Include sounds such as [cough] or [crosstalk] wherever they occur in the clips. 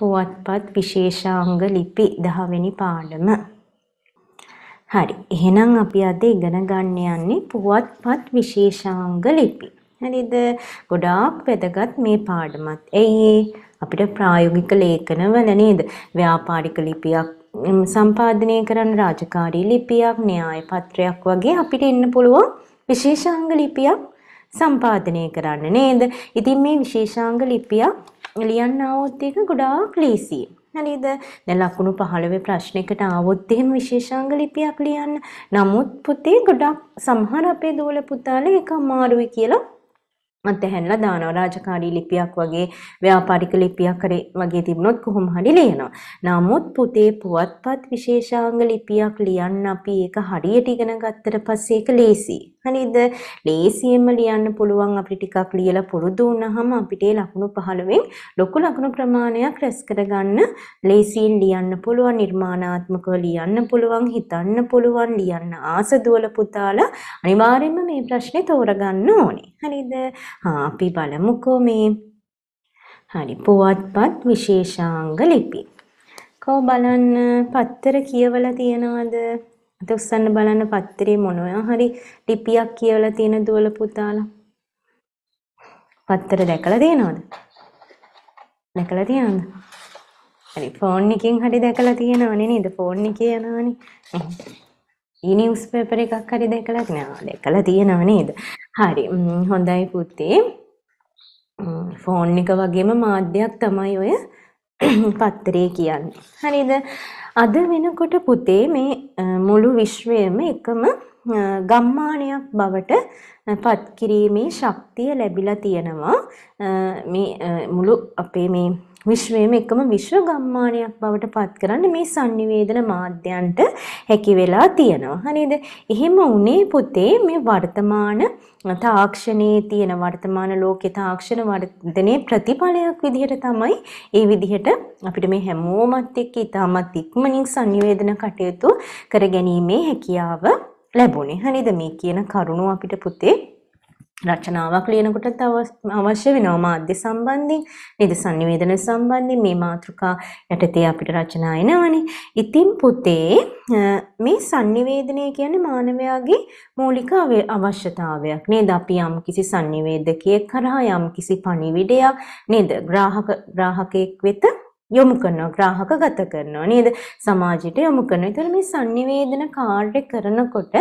පුවත්පත් විශේෂාංග ලිපි 10 වෙනි පාඩම. හරි. එහෙනම් අපි අද ඉගෙන ගන්න යන්නේ පුවත්පත් විශේෂාංග ලිපි. හරිද? ගොඩාක් වැදගත් මේ පාඩමත්. එයි අපිට ප්‍රායෝගික ලේඛනවල නේද? ව්‍යාපාරික ලිපියක් සම්පාදනය කරන රාජකාරී ලිපියක්, න්‍යාය පත්‍රයක් වගේ අපිට එන්න පුළුවන් විශේෂාංග ලිපියක් සම්පාදනය කරන්න නේද? ඉතින් මේ විශේෂාංග ලිපියක් ලියන්න આવොත් ඒක ගොඩාක් ලේසියි. හරිද? දැන් ලකුණු 15 ප්‍රශ්නයකට આવොත් එහෙම විශේෂාංග ලිපියක් ලියන්න. නමුත් පුතේ ගොඩක් සමහර අපේ දුවල පුතාලා ඒක අමාරුයි කියලා අතහැරලා දානවා රාජකාරී ලිපියක් වගේ ව්‍යාපාරික ලිපියක් කරේ වගේ තිබුණොත් කොහොම හරි ලියනවා. නමුත් පුතේ පුවත්පත් විශේෂාංග ලිපියක් ලියන්න අපි ඒක හරියට ඉගෙන ගත්තට පස්සේ ඒක ලේසි. හරිද? ලේසියෙන්ම ලියන්න පුළුවන් අපි ටිකක් ලියලා පුරුදු වුණාම අපිට ලකුණු 15න් ලොකු ලකුණු ප්‍රමාණයක් රැස් කරගන්න ලේසියෙන් ලියන්න පුළුවන්, නිර්මාණාත්මකව ලියන්න පුළුවන්, හිතන්න පුළුවන්, ලියන්න ආස දුවල පුතාලා අනිවාර්යයෙන්ම මේ ප්‍රශ්නේ තෝරගන්න ඕනේ. හරිද? හා අපි බලමුකෝ මේ. හරි පුවත්පත් විශේෂාංග ලිපි. කෝ බලන්න පත්තර කියවලා තියනවද? අත උස්සන්න බලන්න පත්තරේ මොනවා හරි ලිපියක් කියවලා තියෙන දුවල පුතාලා. පත්තර දැකලා තියෙනවද? දැකලා තියෙනවද? හරි ෆෝන් එකකින් හරි දැකලා තියෙනවනේ නේද? ෆෝන් එකේ යනවනේ. නිවස් පේපර එකක් හරි දැකලත් නෑ දැකලා තියෙනව නේද හරි හොඳයි පුතේ ෆෝන් එක වගේම මාධ්‍යයක් තමයි ඔය [clears throat] පත්තරේ කියන්නේ හරිද අද වෙනකොට පුතේ මේ මුළු විශ්වයම එකම ගම්මානයක් බවට පත් කිරීමේ ශක්තිය ලැබිලා තියෙනවා මේ මුළු අපේ මේ විශ්වයේම එකම විශ්ව ගම්මානයක් බවට පත් කරන්න මේ sannivedana මාධ්‍යයන්ට හැකි වෙලා තියෙනවා. හරිද? එහෙම උනේ පුතේ මේ වර්තමාන තාක්ෂණයේ තියෙන වර්තමාන ලෝකේ තාක්ෂණ වර්ධනයේ ප්‍රතිඵලයක් විදිහට තමයි ඒ විදිහට අපිට මේ හැමෝමත් එක්ක ඉතාමත් ඉක්මනින් sannivedana කටයුතු කරගැනීමේ හැකියාව ලැබුණේ. හරිද? මේ කියන කරුණ අපිට පුතේ රචනාවක් ලියනකොට තව අවශ්‍ය වෙනවා මාධ්‍ය සම්බන්ධයෙන් නිදි සංනිවේදන සම්බන්ධයෙන් මේ මාතෘකා යටතේ අපිට රචනා එනවනේ. ඉතින් පුතේ මේ sannivedanaya කියන්නේ මානවයාගේ මූලික අවශ්‍යතාවයක් නේද? අපි යම් කිසි sannivedakiyek කරා යම් කිසි පණිවිඩයක් නේද? ග්‍රාහක ග්‍රාහකයෙක් වෙත යොමු කරනවා ග්‍රාහකගත කරනවා නේද සමාජයට යොමු කරනවා. ඒතර මේ sannivedana කාර්ය කරනකොට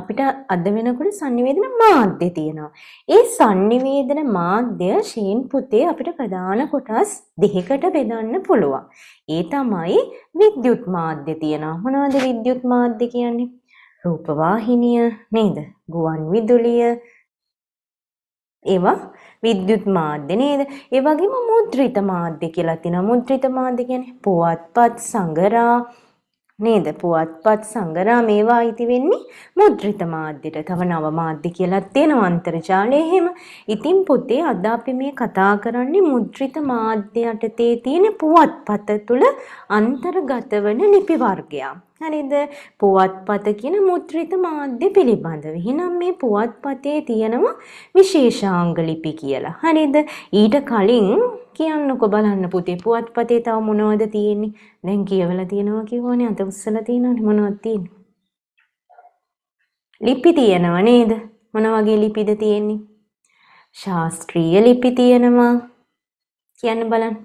අපිට අද වෙනකොට sannivedana මාධ්‍ය තියෙනවා. ඒ sannivedana මාධ්‍ය ශීන් පුතේ අපිට ප්‍රධාන කොටස් දෙකකට බෙදන්න පුළුවන්. ඒ තමයි විද්‍යුත් මාධ්‍ය තියෙනවා. මොනවද විද්‍යුත් මාධ්‍ය කියන්නේ? රූපවාහිනිය නේද? ගුවන් විදුලිය ඒවා විද්‍යුත් මාධ්‍ය නේද? ඒ වගේම මුද්‍රිත මාධ්‍ය කියලා තියෙනවා. මුද්‍රිත මාධ්‍ය කියන්නේ පුවත්පත් සංගරා නේද? පුවත්පත් සංගරා මේවා අයිති වෙන්නේ මුද්‍රිත මාධ්‍යට. තව නව මාධ්‍ය කියලා තියෙනවා අන්තර්ජාලය එහෙම. ඉතින් පුතේ අද අපි මේ කතා කරන්නේ මුද්‍රිත මාධ්‍ය යටතේ තියෙන පුවත්පත තුළ අන්තර්ගත වන ලිපි වර්ගයක්. හරිද? පුවත්පත කියන මුද්‍රිත මාධ්‍ය පිළිබඳව. එහෙනම් මේ පුවත්පතේ තියෙනවා විශේෂාංග ලිපි කියලා. හරිද? ඊට කලින් කියන්නකො බලන්න පුතේ පුවත්පතේ තව මොනවද තියෙන්නේ? දැන් කියවලා තියෙනවා කිව්වනේ අත උස්සලා තියෙනවනේ මොනවද තියෙන්නේ? ලිපි තියෙනවා නේද? මොන වගේ ලිපිද තියෙන්නේ? ශාස්ත්‍රීය ලිපි තියෙනවා. කියන්න බලන්න.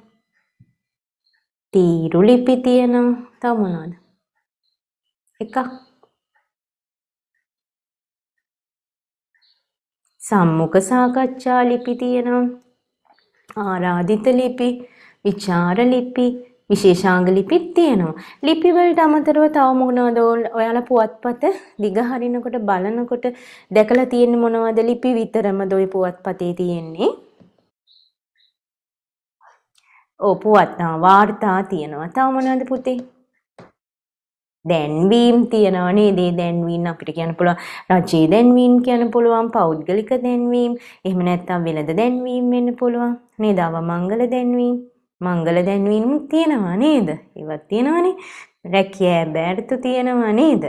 තීරු ලිපි තියෙනවා. තව මොනවද? එකක් සම්මුඛ සාකච්ඡා ලිපි තියෙනවා ආරාධිත ලිපි විචාර ලිපි විශේෂාංග ලිපිත් තියෙනවා ලිපි වලට අමතරව තව මොනවද ඔයාලා පුවත්පත දිග හරිනකොට බලනකොට දැකලා තියෙන්නේ මොනවද ලිපි විතරමද ওই පුවත්පතේ තියෙන්නේ ඔව් පුවත් වාර්තා තියෙනවා තව මොනවද පුතේ දැන්වීම් තියෙනවා නේදේ දැන්වීම් අපිට කියන්න පුළුවන් රජයේ දැන්වීම් කියන්න පුළුවන් පෞද්ගලික දැන්වීම් එහෙම නැත්නම් වෙළඳ දැන්වීම් වෙන්න පුළුවන් නේද අවමංගල දැන්වීම් මංගල දැන්වීම් තියෙනවා නේද ඒවත් තියෙනවානේ රැකියෑබ ඇරතු තියෙනවා නේද.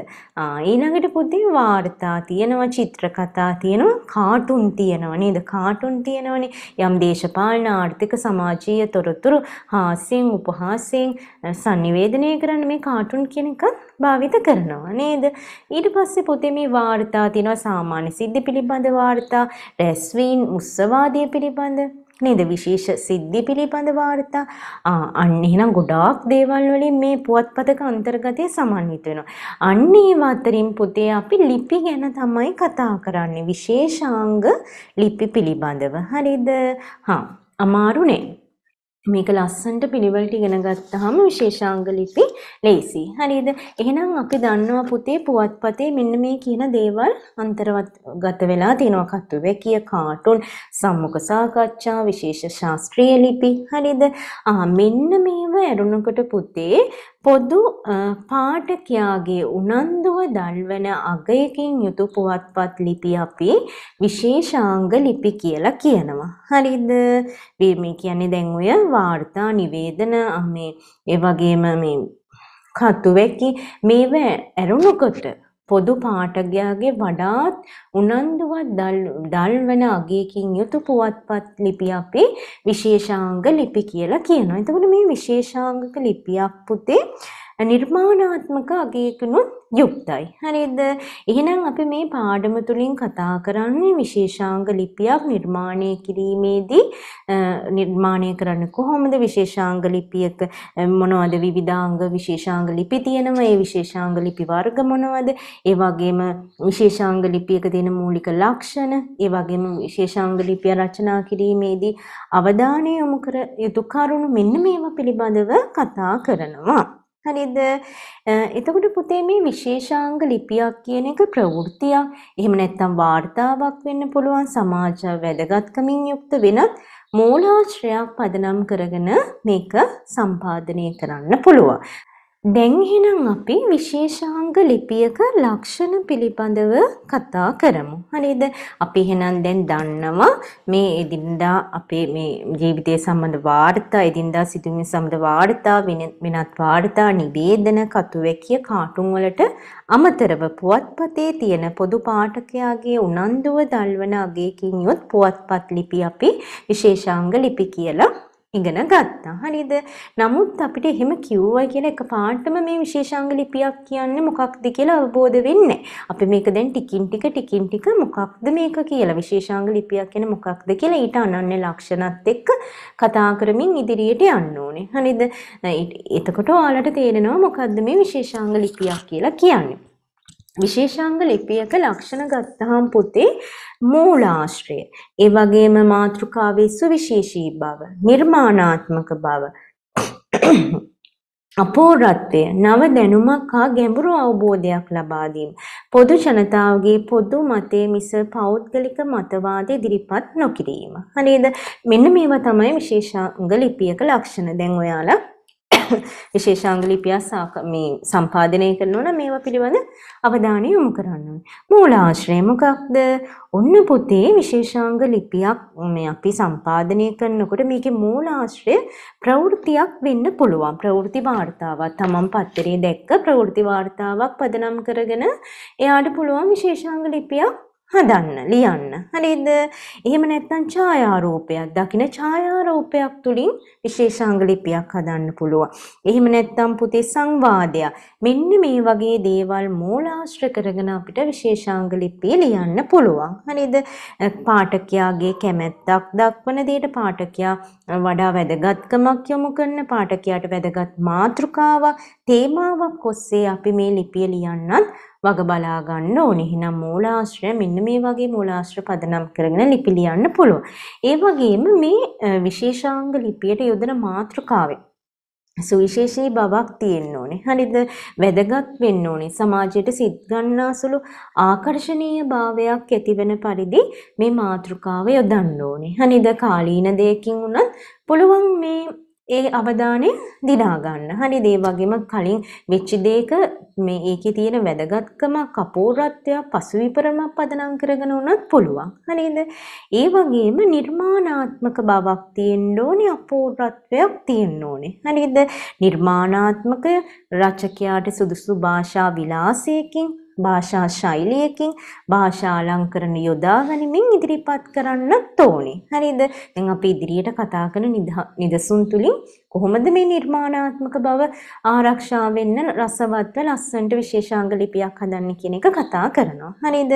ඊළඟට පුතේ වාර්තා තියෙනවා චිත්‍ර කතා තියෙනවා කාටුන් තියෙනවා නේද කාටුන් තියෙනවනේ යම් දේශපාලන ආර්ථික සමාජීය තොරතුරු හාස්‍යයෙන් උපහාසයෙන් sannivedanaya කරන්න මේ කාටුන් කියන එක භාවිත කරනවා නේද. ඊට පස්සේ පුතේ මේ වාර්තා තියෙනවා සාමාන්‍ය සිද්ධි පිළිබඳ වාර්තා රැස්වීම් උත්සවාදී පිළිබඳ නේද විශේෂ සිද්ධි පිළිබඳ වාර්තා අන්න එහෙනම් ගොඩාක් දේවල් වලින් මේ පුවත්පතක අන්තර්ගතය සමන්විත වෙනවා. අන්න ඒ අතරින් පුතේ අපි ලිපි ගැන තමයි කතා කරන්නේ. විශේෂාංග ලිපි පිළිබඳව. හරිද? හා අමාරු නෑ. මේක ලස්සනට පිළිවෙලට ඉගෙන ගත්තාම විශේෂාංග ලිපි ලේසි. හරිද? එහෙනම් අපි දන්නවා පුතේ පුවත්පතේ මෙන්න මේ කියන දේවල් අන්තර්ගත වෙලා තියෙනවා කත්වෙ කිය කාටුන් සම්මුඛ සාකච්ඡා විශේෂ ශාස්ත්‍රීය ලිපි. හරිද? ආ මෙන්න මේව ඇරුණකොට පුතේ පොදු පාඨකයාගේ උනන්දුව දල්වන අගයකින් යුතු පුවත්පත් ලිපි අපි විශේෂාංග ලිපි කියලා කියනවා. හරිද? මේ කියන්නේ දැන් ඔය වාර්තා නිවේදන මේ ඒ වගේම මේ කතුවැකි මේවා ඇරුණකොට පොදු පාඨකයාගේ වඩාත් උනන්දුවත් දල්වන අගයකින් යුතු පුවත්පත් ලිපි අපි විශේෂාංග ලිපි කියලා කියනවා. එතකොට මේ විශේෂාංගක ලිපියක් පුතේ නිර්මාණාත්මක අගයකනුත් යුක්තයි. හරිද? එහෙනම් අපි මේ පාඩම තුලින් කතා කරන්නේ විශේෂාංග ලිපියක් නිර්මාණය කිරීමේදී නිර්මාණය කරන්න කොහොමද විශේෂාංග ලිපියක මොනවද විවිධාංග විශේෂාංග ලිපි තියෙනවා? ඒ විශේෂාංග ලිපි වර්ග මොනවද? ඒ වගේම විශේෂාංග ලිපියක තියෙන මූලික ලක්ෂණ, ඒ වගේම විශේෂාංග ලිපිය රචනා කිරීමේදී අවධානය යොමු කර යුතු කරුණු මෙන්න මේවා පිළිබඳව කතා කරනවා. හරිද? එතකොට පුතේ මේ විශේෂාංග ලිපියක් කියන එක ප්‍රවෘත්තියක්. එහෙම නැත්නම් වාර්තාවක් වෙන්න පුළුවන් සමාජ වැදගත්කමින් යුක්ත වෙනත් මූලාශ්‍රයක් පදනම් කරගෙන මේක සම්පාදනය කරන්න පුළුවන්. දැන් එහෙනම් අපි විශේෂාංග ලිපියක ලක්ෂණ පිළිබඳව කතා කරමු. හරිද? අපි එහෙනම් දැන් දන්නවා මේ එදින්දා අපේ මේ ජීවිතය සම්බන්ධ වාර්තා, එදින්දා සිදුවීම් සම්බන්ධ වාර්තා, වෙනත් වාර්තා, නිවේදන, කතුවැකිය, කාටුන් වලට අමතරව පුවත්පතේ තියෙන පොදු පාඨකයාගේ උනන්දුව දල්වන අගයකින් යුත් පුවත්පත් ලිපි අපි විශේෂාංග ලිපි කියලා ඉගෙන ගත්තා. හරිද? නමුත් අපිට එහෙම කිව්වයි කියලා එකපාරටම මේ විශේෂාංග ලිපියක් කියන්නේ මොකක්ද කියලා අවබෝධ වෙන්නේ අපි මේක දැන් ටිකින් ටික ටිකින් ටික මොකක්ද මේක කියලා විශේෂාංග ලිපියක් කියන්නේ මොකක්ද කියලා ඊට අනන්‍ය ලක්ෂණත් එක්ක කතා කරමින් ඉදිරියට යන්න ඕනේ. හරිද? එතකොට ඔයාලට තේරෙනවා මොකක්ද මේ විශේෂාංග ලිපියක් කියලා කියන්නේ. විශේෂාංග ලිපියක ලක්ෂණ ගත්තහම් පුතේ මූලාශ්‍රය. ඒ වගේම මාතෘකාවේ සුවිශේෂී බව, නිර්මාණාත්මක බව, [coughs] අපෝරත්වය, නව දැනුමක් හා ගැඹුරු අවබෝධයක් ලබා දීම, පොදු ජනතාවගේ පොදු මතයේ මිස පෞද්ගලික මතවාද ඉදිරිපත් නොකිරීම. හරිද? මෙන්න මේවා තමයි විශේෂාංග ලිපියක ලක්ෂණ. දැන් ඔයාලා [laughs] විශේෂාංග ලිපියක් මේ සම්පාදනය කරනවා නම් මේවා පිළිබඳ අවධානය යොමු කරන්න ඕනේ. මූලාශ්‍රය මොකක්ද? ඔන්න පොතේ විශේෂාංග ලිපියක් මේ අපි සම්පාදනය කරනකොට මේකේ මූලාශ්‍රය ප්‍රවෘත්තියක් වෙන්න පුළුවන්. ප්‍රවෘත්ති වාර්තාවක් තමන් පත්තරේ දැක්ක ප්‍රවෘත්ති වාර්තාවක් පදනම් කරගෙන එයාට පුළුවන් විශේෂාංග ලිපියක් හදන්න ලියන්න හරිද එහෙම නැත්නම් ඡායාරූපයක් දකින ඡායාරූපයක් තුලින් විශේෂාංග ලිපියක් හදන්න පුළුවන් එහෙම නැත්නම් පුතේ සංවාදය මෙන්න මේ වගේ දේවල් මූලාශ්‍ර කරගෙන අපිට විශේෂාංග ලිපි ලියන්න පුළුවන් හරිද පාඨකයාගේ කැමැත්තක් දක්වන දෙයට පාඨකයා වඩා වැදගත්කමක් යොමු කරන පාඨකයාට වැදගත් මාතෘකාවක් තේමාවක් ඔස්සේ අපි මේ ලිපිය ලියන්නත් වග බලා ගන්න ඕනේ. එහෙනම් මූලාශ්‍රය මෙන්න මේ වගේ මූලාශ්‍ර පදනම් කරගෙන ලිපි ලියන්න පුළුවන්. ඒ වගේම මේ විශේෂාංග ලිපියට යොදන මාතෘකාවේ සුවිශේෂී බවක් තියෙන්න ඕනේ. හරිද? වැදගත් වෙන්න ඕනේ. සමාජයට සිත් ගන්නාසුළු ආකර්ෂණීය භාවයක් ඇතිවන පරිදි මේ මාතෘකාව යොදන්න ඕනේ. හරිද? කාලීන දෙයකින් උනත් පුළුවන් මේ ඒ අවධානය දිනා ගන්න. හරිද? ඒ වගේම කලින් වෙච්ච දෙයක මේ ඒකේ තියෙන වැදගත්කම කපෝරත්වය පසුවිපරමක් පදනම් කරගෙන වුණත් පුළුවන්. හරිද? ඒ වගේම නිර්මාණාත්මක බවක් තියෙන්න ඕනේ අපූර්වත්වයක් තියෙන්න ඕනේ. හරිද? නිර්මාණාත්මක රචකයාට සුදුසු භාෂා විලාසයකින් භාෂා ශෛලියකින් භාෂා අලංකරණ යොදා ගනිමින් ඉදිරිපත් කරන්නත් ඕනේ. හරිද? දැන් අපි ඉදිරියට කතා කරන නිදසුන් තුලින් කොහොමද මේ නිර්මාණාත්මක බව ආරක්ෂා වෙන්න රසවත්ව ලස්සනට විශේෂාංග ලිපියක් හදන්න කියන එක කතා කරනවා. හරිද?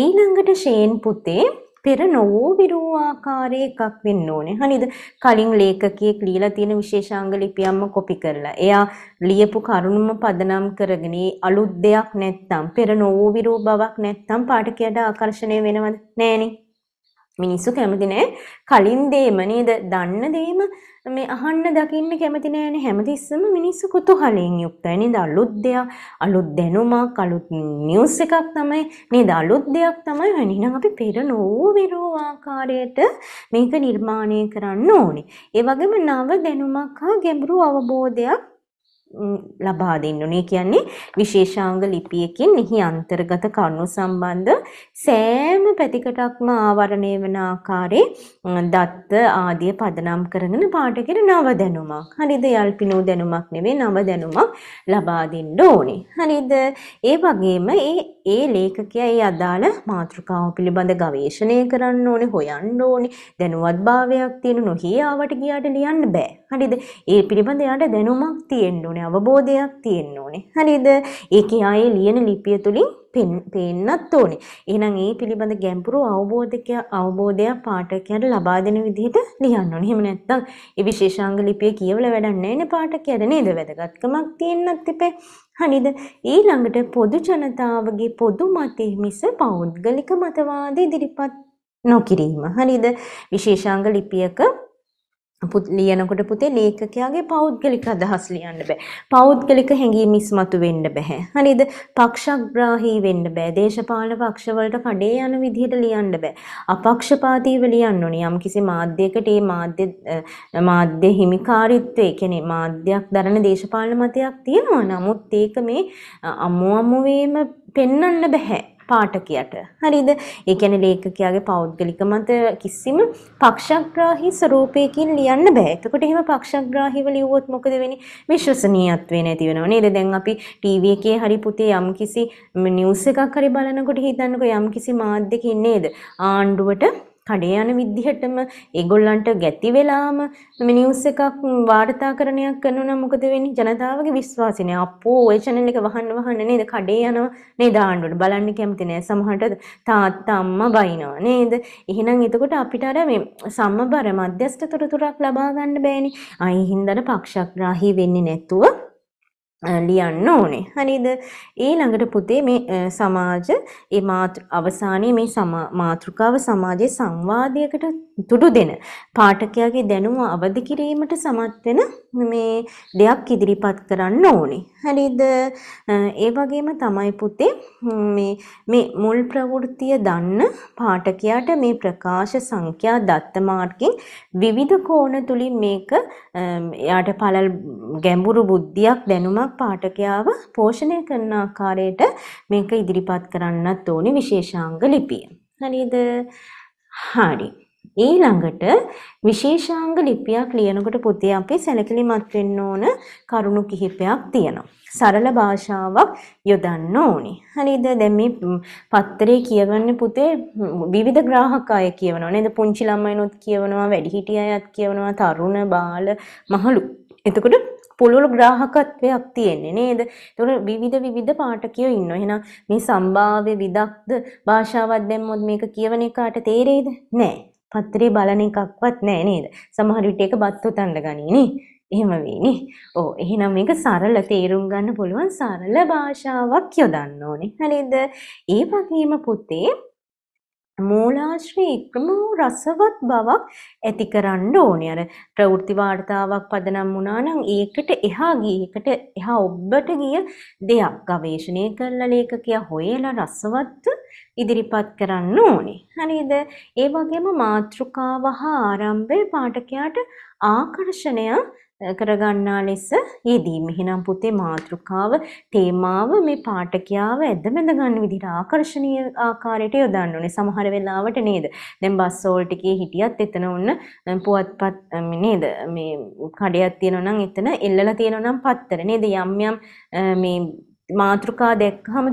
ඊළඟට ෂේන් පුතේ පෙර නොවූ විරූ ආකාරයේ එකක් වෙන්න ඕනේ. හරිද? කලින් ලේඛකයෙක් ලියලා තියෙන විශේෂාංග ලිපියක්ම කොපි කරලා. එයා ලියපු කරුණම පදනම් කරගෙන අලුත් දෙයක් නැත්තම් පෙර නොවූ විරූ බවක් නැත්තම් පාඨකයට ආකර්ෂණය වෙනවද? නෑනේ. මිනිස්සු කැමති නෑ කලින් දේම නේද දන්න දේම මේ අහන්න දකින්න කැමති නෑනේ හැමතිස්සම මිනිස්සු කුතුහලයෙන් යුක්තයි නේද අලුත් දෙයක් අලුත් දැනුමක් අලුත් නිවුස් එකක් තමයි නේද අලුත් දෙයක් තමයි වෙනිනම් අපි පෙර නොවිරෝ ආකාරයට මේක නිර්මාණය කරන්න ඕනේ ඒ වගේම නව දැනුමක් හා ගැඹුරු අවබෝධයක් ලබා දෙන්න ඕනේ කියන්නේ විශේෂාංග ලිපියකින් එහි අන්තර්ගත කරුණු සම්බන්ධ සෑම පැතිකටක්ම ආවරණය වන ආකාරයේ දත්ත ආදිය පදනම් කරගෙන පාඨකෙට නව දැනුමක් හරිද යල්පිනෝ දැනුමක් නෙවෙයි නව දැනුමක් ලබා දෙන්න ඕනේ හරිද ඒ වගේම ඒ ඒ ලේඛකයා ඒ අදාළ මාතෘකාව පිළිබඳ ගවේෂණය කරන්න ඕනේ හොයන්න ඕනේ දැනුවත්භාවයක් තියෙන නොහියාවට ගියාට ලියන්න බෑ හරිද ඒ පිළිබඳ යාට දැනුමක් තියෙන්න ඕනේ ගැන අවබෝධයක් තියෙන්න ඕනේ. හරිද? ඒක ආයේ ලියන ලිපිය තුලින් පේන්නත් ඕනේ. එහෙනම් ඒ පිළිබඳ ගැඹුරු අවබෝධක අවබෝධය පාඨකයාට ලබා දෙන විදිහට ලියන්න ඕනේ. එහෙම නැත්නම් ඒ විශේෂාංග ලිපිය කියවලා වැඩක් නැහැ නේ පාඨකයාට නේද? වැදගත්කමක් තියෙන්නත් එපේ. හනිද ඊළඟට පොදු ජනතාවගේ පොදු මතය මිස පෞද්ගලික මතවාද ඉදිරිපත් නොකිරීම. හනිද විශේෂාංග ලිපියක ලියනකොට පුතේ ලේඛකයාගේ පෞද්ගලික අදහස් ලියන්න බෑ. පෞද්ගලික හැඟීම් ඉස්මතු වෙන්න බෑ. හරිද? පක්ෂග්‍රාහී වෙන්න බෑ. දේශපාලන පක්ෂවලට කඩේ යන විදිහට ලියන්න බෑ. අපක්ෂපාතීව ලියන්න ඕනේ. යම් කිසි මාධ්‍යයකට ඒ මාධ්‍ය මාධ්‍ය හිමිකාරීත්වය කියන්නේ මාධ්‍යයක් දරන දේශපාලන මතයක් තියෙනවා. නමුත් ඒක මේ අමු අමුවේම පෙන්වන්න බෑ. පාඨකයට. හරිද? ඒ කියන්නේ ලේඛකයාගේ පෞද්ගලික මත කිසිම පක්ෂග්‍රාහී ස්වරූපයකින් ලියන්න බෑ. එතකොට එහෙම පක්ෂග්‍රාහීව ලියුවොත් මොකද වෙන්නේ? විශ්වසනීයත්වේ නැති වෙනව නේද? දැන් අපි ටීවී එකේ හරි පුතේ යම්කිසි නිවුස් එකක් හරි බලනකොට හිතන්නකෝ යම්කිසි මාධ්‍යකින් නේද? ආණ්ඩුවට කඩේ යන විදිහටම ඒගොල්ලන්ට ගැති වෙලාම මිනිස් එකක් වාර්තාකරණයක් කරනවා නම් මොකද වෙන්නේ ජනතාවගේ විශ්වාසිනේ අපෝ ওই channel එක වහන්න වහන්න නේද කඩේ යනවා නේද ආණ්ඩුවට බලන්න කැමති නෑ සමහරට තාත්තා අම්මා බයිනවා නේද එහෙනම් එතකොට අපිට අර මේ සම්මබර මධ්‍යස්ථ තොරතුරක් ලබා ගන්න බෑනේ අයින් හින්දාට පක්ෂග්‍රාහී වෙන්නේ නැතුව ලියන්න ඕනේ. හරිද? ඊළඟට පුතේ මේ සමාජ ඒ අවසානයේ මේ මාතෘකාව සමාජයේ සංවාදයකට තුඩු දෙන පාඨකයාගේ දැනුම අවදි කිරීමට සමත් වෙන මේ දෙයක් ඉදිරිපත් කරන්න ඕනේ. හරිද? ඒ වගේම තමයි පුතේ මේ මේ මුල් ප්‍රවෘත්තිය දන්න පාඨකයාට මේ ප්‍රකාශ සංඛ්‍යා දත්ත මාර්ගෙන් විවිධ කෝණ තුලින් මේක එයාට පළල් ගැඹුරු බුද්ධියක් දැනුමක් පාඨකයාව පෝෂණය කරන ආකාරයට මේක ඉදිරිපත් කරන්නත් ඕනේ විශේෂාංග ලිපිය. හරිද? හරි. ඊළඟට විශේෂාංග ලිපියක් ලියනකොට පුතේ අපි සැලකිලිමත් වෙන්න ඕන කරුණු කිහිපයක් තියෙනවා. සරල භාෂාවක් යොදන්න ඕනේ. හරිද? දැන් මේ පත්‍රේ කියවන්නේ පුතේ විවිධ ග්‍රාහක අය කියවනවා නේද? පුංචි ළමයිනොත් කියවනවා, වැඩිහිටි අයත් කියවනවා, තරුණ, බාල, මහලු. එතකොට පුළුල් ග්‍රාහකත්වයක් තියෙන්නේ නේද? ඒතකොට විවිධ විවිධ පාඨකයෝ ඉන්නවා. එහෙනම් මේ සම්භාව්‍ය විදක්ද භාෂාවක් දැම්මොත් මේක කියවන එකට තේරෙයිද? නෑ. පත්‍රේ බලන එකක්වත් නෑ නේද? සමහර විට ඒක බත් උතන්න ගනිනේ. එහෙම වෙන්නේ. ඕ එහෙනම් මේක සරල තේරුම් ගන්න පුළුවන් සරල භාෂාවක් යොදන්න ඕනේ. හරිද? ඒ වගේම පුතේ මූලාශ්‍රී ඉක්ම රසවත් බවක් ඇති කරන්න ඕනේ. අර ප්‍රවෘත්ති වාර්තාවක් පදනම් වුණා නම් ඒකට එහා ගියකට එහා ඔබට ගිය දෙයක් ගවේෂණය කරලා ලේඛකයා හොයලා රසවත් ඉදිරිපත් කරන්න ඕනේ. හරිද? ඒ වගේම මාතෘකාව හා ආරම්භය පාඨකයාට ආකර්ෂණය කරගන්නා ලෙස යෙදී. මෙහිනම් පුතේ මාතෘකාව, තේමාව මේ පාඨකයාව ඇදබැඳ ගන්න විදිහට ආකර්ෂණීය ආකාරයට යොදන්න ඕනේ. සමහර වෙලාවට නේද? දැන් බස් ඕල් ටිකේ හිටියත් එතන ඔන්න පුවත්පත් නේද? මේ කඩයක් තියෙනවා නම් එතන එල්ලලා තියෙනවා නම් පත්තර නේද? යම් යම් මේ මාතෘකා දැක්කහම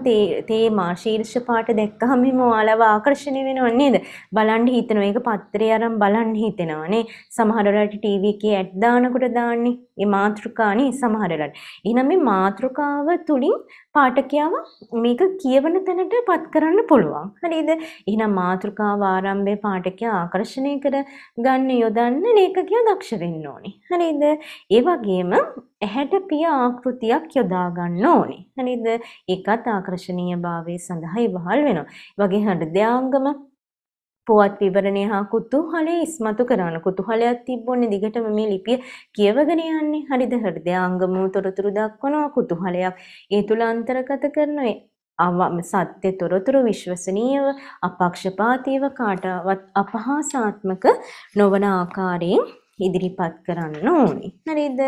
තේමා ශීර්ෂ පාට දැක්කහම එහෙම ඔයාලව ආකර්ෂණය වෙනව නේද? බලන්න හිතෙනවා. ඒක පත්‍රේ අරන් බලන්න හිතෙනවානේ. සමහර වෙලාවට ටීවී එකේ ඇඩ් දානකොට දාන්නේ. මේ මාතෘකානේ සමහර වෙලාවට. එහෙනම් මේ මාතෘකාව තුලින් පාඨකයාව මේක කියවන තැනට පත් කරන්න පුළුවන්. හරිද? එහෙනම් මාතෘකාව ආරම්භයේ පාඨකයා ආකර්ෂණය කර ගන්න යොදන්න ලේඛකයා දක්ෂ වෙන්න ඕනේ. හරිද? ඒ වගේම ඇහැට පිය ආකෘතියක් යොදා ගන්න ඕනේ. හරිද? ඒකත් ආකර්ෂණීයභාවය සඳහා ඉවහල් වෙනවා. ඒ වගේ හෘදයාංගම පුවත් විවරණය හා කුතුහලය ඉස්මතු කරන කුතුහලයක් තිබ්බොන්නේ දිගටම මේ ලිපිය කියවගෙන යන්නේ හරිද හෘදයාංගම තොරතුරු දක්වනවා කුතුහලයක් ඒ තුල අන්තර්ගත කරන අවම සත්‍ය තොරතුරු විශ්වසනීයව අපක්ෂපාතීව කාටවත් අපහාසාත්මක නොවන ආකාරයෙන් ඉදිරිපත් කරන්න ඕනේ. හරිද?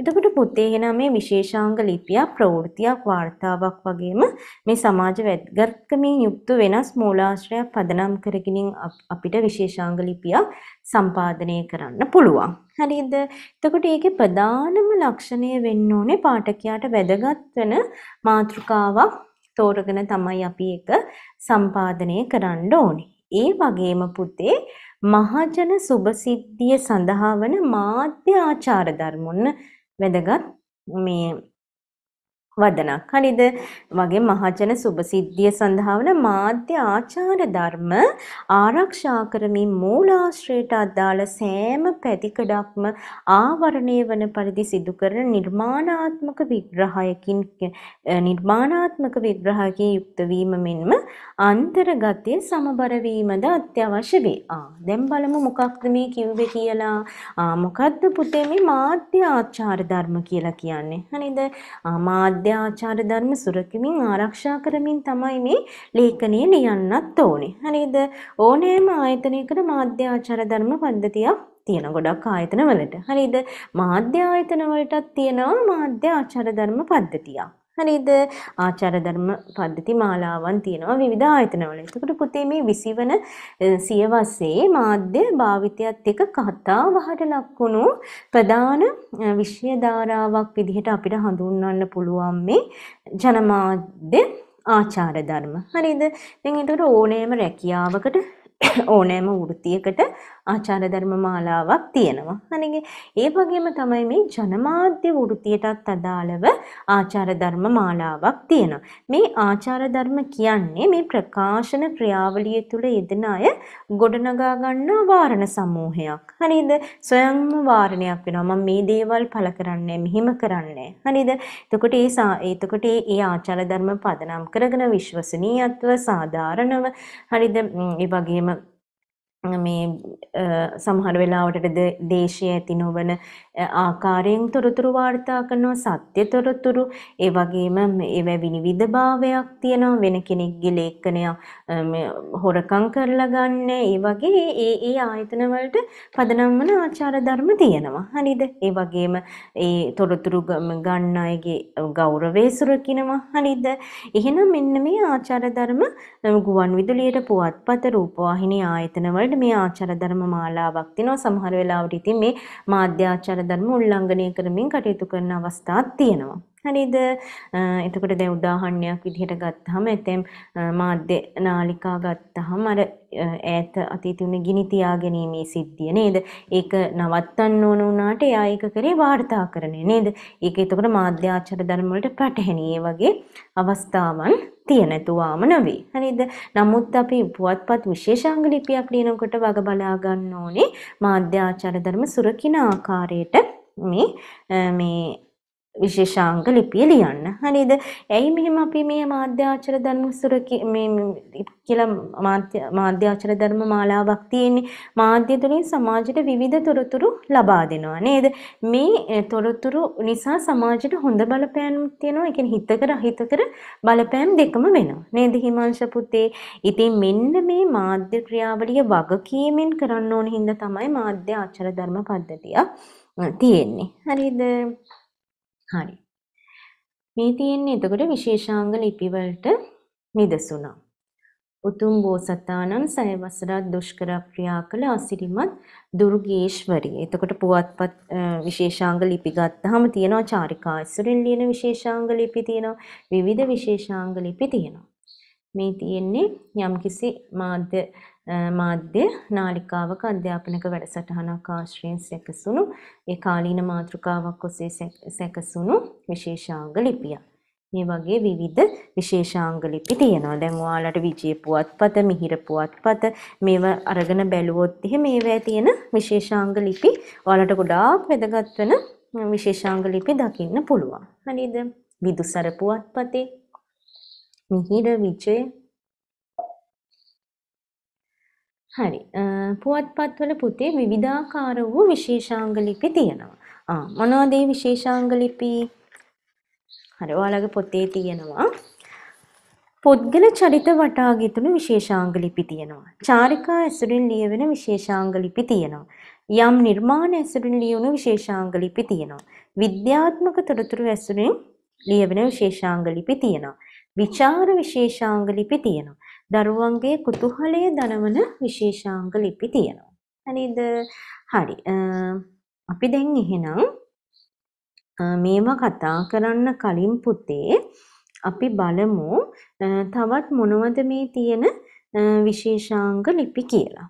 එතකොට පුතේ එහෙනම් මේ විශේෂාංග ලිපිය ප්‍රවෘත්තියක් වාර්තාවක් වගේම මේ සමාජ වැදගත්කමින් යුක්ත වෙනස් මූලාශ්‍රයක් පදනම් කරගෙන අපිට විශේෂාංග ලිපිය සම්පාදනය කරන්න පුළුවන්. හරිද? එතකොට ඒකේ ප්‍රධානම ලක්ෂණය වෙන්න ඕනේ පාඨකයාට වැදගත් වෙන මාතෘකාවක් තෝරගෙන තමයි අපි ඒක සම්පාදනය කරන්න ඕනේ. ඒ වගේම පුතේ මහජන සුභසිද්ධිය සඳහා වන මාධ්‍ය ආචාර ධර්මොන්න වැදගත් මේ වදනා හරිද වගේ මහජන සුභසිද්ධිය සඳහා වන මාධ්‍ය ආචාර ධර්ම ආරක්ෂා කරමින් මූලාශ්‍රයට අදාළ සෑම පැතිකඩක්ම ආවරණය වන පරිදි සිදු කරන නිර්මාණාත්මක විග්‍රහයකින් නිර්මාණාත්මක විග්‍රහයකින් යුක්ත වීම මෙන්ම අන්තර්ගතය සමබර වීමද අත්‍යවශ්‍ය වේ. ආ දැන් බලමු මොකක්ද මේ කිව්වේ කියලා. ආ මොකද්ද පුතේ මේ මාධ්‍ය ආචාර ධර්ම කියලා කියන්නේ? හරිද? ආ මාධ්‍ය අධ්‍යාචාර ධර්ම සුරකිමින් ආරක්ෂා කරමින් තමයි මේ ලේඛනය ලියන්නත් ඕනේ. හරිද? ඕනෑම ආයතනයකට මාධ්‍ය ආචාර ධර්ම පද්ධතියක් තියෙන ගොඩක් ආයතන වලට. හරිද? මාධ්‍ය ආයතන වලටත් තියෙනවා මාධ්‍ය ආචාර ධර්ම පද්ධතියක්. හරිද? ආචාර ධර්ම පද්ධති මාලාවන් තියෙනවා විවිධ ආයතනවල. එතකොට පුතේ මේ 20 වන සියවසේ මාධ්‍ය භාවිතයත් එක්ක කතා වහට ලක්වුණු ප්‍රධාන විෂය ධාරාවක් විදිහට අපිට හඳුන්වන්න පුළුවන් මේ ජනමාධ්‍ය ආචාර ධර්ම. හරිද? දැන් ඒකට ඕනෑම රැකියාවකට ඕනෑම වෘත්තියකට ආචාර ධර්ම මාලාවක් තියෙනවා. අනේ ඒ වගේම තමයි මේ ජනමාධ්‍ය වෘත්තියටත් අදාළව ආචාර ධර්ම මාලාවක් තියෙනවා. මේ ආචාර ධර්ම කියන්නේ මේ ප්‍රකාශන ක්‍රියාවලිය තුළ යෙදෙන අය ගොඩනගා ගන්නා වාරණ සමූහයක්. හරිද? සොයම්ම වාරණයක් වෙනවා. මම මේ දේවල් පළ කරන්නේ මෙහිම කරන්නේ. හරිද? එතකොට ඒ එතකොට ඒ ආචාර ධර්ම පදනම් කරගෙන විශ්වසනීයත්ව සාධාරණව හරිද? ඒ වගේම මේ සමහර වෙලාවට දේශීය ඇති නොවන ආකාරයෙන් තොරතුරු වාර්තා කරනවා සත්‍ය තොරතුරු ඒ වගේම ඒවා විනිවිද භාවයක් තියෙනවා වෙන කෙනෙක්ගේ ලේඛනය හොරකම් කරලා ගන්න ඒ වගේ ඒ ඒ ආයතන වලට පදනම් වන ආචාර ධර්ම තියෙනවා හරිද ඒ වගේම ඒ තොරතුරු ගන්න අයගේ ගෞරවය සුරකින්නවා හරිද එහෙනම් මෙන්න මේ ආචාර ධර්ම ගුවන් විදුලියට පුවත්පත රූපවාහිනී ආයතන වලට මේ ආචාර ධර්ම මාලාවක් තියෙනවා සමහර වෙලාවට ඉතින් මේ මාධ්‍ය ආචාර ධර්ම උල්ලංඝනය කරමින් කටයුතු කරන අවස්ථාත් තියෙනවා. හරිද? එතකොට දැන් උදාහරණයක් විදිහට ගත්තාම එතෙන් මාධ්‍ය නාලිකා ගත්තාම අර ඈත අතීතයේ උනේ ගිනි තියාගැනීමේ සිද්ධිය නේද? ඒක නවත්තන්න ඕන වුණාට එයා ඒක කරේ වාර්තාකරණය නේද? ඒක එතකොට මාධ්‍ය ආචාර ධර්ම වලට පැටහෙනී වගේ අවස්ථාවන් තියෙන තුවාම නෙවෙයි. හරිද? නමුත් අපි පුවත්පත් විශේෂාංග ලිපියක් ලියනකොට වග බලා ගන්න ඕනේ මාධ්‍ය ආචාර ධර්ම සුරකින ආකාරයට මේ මේ විශේෂාංග ලිපිය ලියන්න. හරිද? ඇයි මෙහෙම අපි මේ මාධ්‍යාචර ධර්ම සුරකි මේ කියලා මාධ්‍යාචර ධර්ම මාලාවක් තියෙන්නේ. මාධ්‍ය තුලින් සමාජයට විවිධ තොරතුරු ලබා දෙනවා නේද? මේ තොරතුරු නිසා සමාජයට හොඳ බලපෑම් තියෙනවා. ඒ කියන්නේ හිතකර අහිතකර බලපෑම් දෙකම වෙනවා. නේද හිමාංශ පුතේ? ඉතින් මෙන්න මේ මාධ්‍ය ක්‍රියාවලිය වගකීමෙන් කරන්න ඕන හින්දා තමයි මාධ්‍ය ආචාර ධර්ම පද්ධතිය තියෙන්නේ. හරිද? හරි. මේ තියෙන්නේ එතකොට විශේෂාංග ලිපි වලට නිදසුණක්. උතුම් බෝසතාණන් සය වසරක් දුෂ්කර ක්‍රියා කළ අසිරිමත් දුර්ගේශ්වරී. එතකොට පුවත්පත් විශේෂාංග ලිපි ගත්තාම තියෙනවා චාරිකා ඉස්සරෙන් ලියන විශේෂාංග ලිපි තියෙනවා විවිධ විශේෂාංග ලිපි තියෙනවා. මේ තියෙන්නේ යම්කිසි මාධ්‍ය මාධ්‍ය නාලිකාවක අධ්‍යාපනක වැඩසටහනක් ආශ්‍රයෙන් සැකසුණු ඒ කාලීන මාතෘකාවක් ඔසේ සැකසුණු විශේෂාංග ලිපිය. මේ වගේ විවිධ විශේෂාංග ලිපි තියෙනවා. දැන් ඔයාලට විජය පුවත්පත, මිහිර පුවත්පත මේව අරගෙන බැලුවොත් එහෙම ඒවැය තියෙන විශේෂාංග ලිපි ඔයාලට ගොඩාක් වැදගත් වෙන විශේෂාංග ලිපි දකින්න පුළුවන්. හරිද? විදුසර පුවත්පතේ මිහිර විජය හරි. පුවත්පත්වල පුතේ විවිධාකාර වූ විශේෂාංග ලිපි තියෙනවා. ආ මොනවද මේ විශේෂාංග ලිපි? හරි ඔයාලගේ පොතේ තියෙනවා. පොත්ගල චරිත වටා ගිතුණු විශේෂාංග ලිපි තියෙනවා. චාරිකා ඇසුරින් ලියවෙන විශේෂාංග ලිපි තියෙනවා. යම් නිර්මාණ ඇසුරින් ලියවුණු විශේෂාංග ලිපි තියෙනවා. විද්‍යාත්මක තොරතුරු ඇසුරින් ලියවෙන විශේෂාංග ලිපි තියෙනවා. විචාර විශේෂාංග ලිපි තියෙනවා. දරුවන්ගේ කුතුහලය දනවන විශේෂාංග ලිපි තියෙනවා. හරිද? හරි. අපි දැන් එහෙනම් මේව කතා කරන්න කලින් පුතේ අපි බලමු තවත් මොනවද මේ තියෙන විශේෂාංග ලිපි කියලා.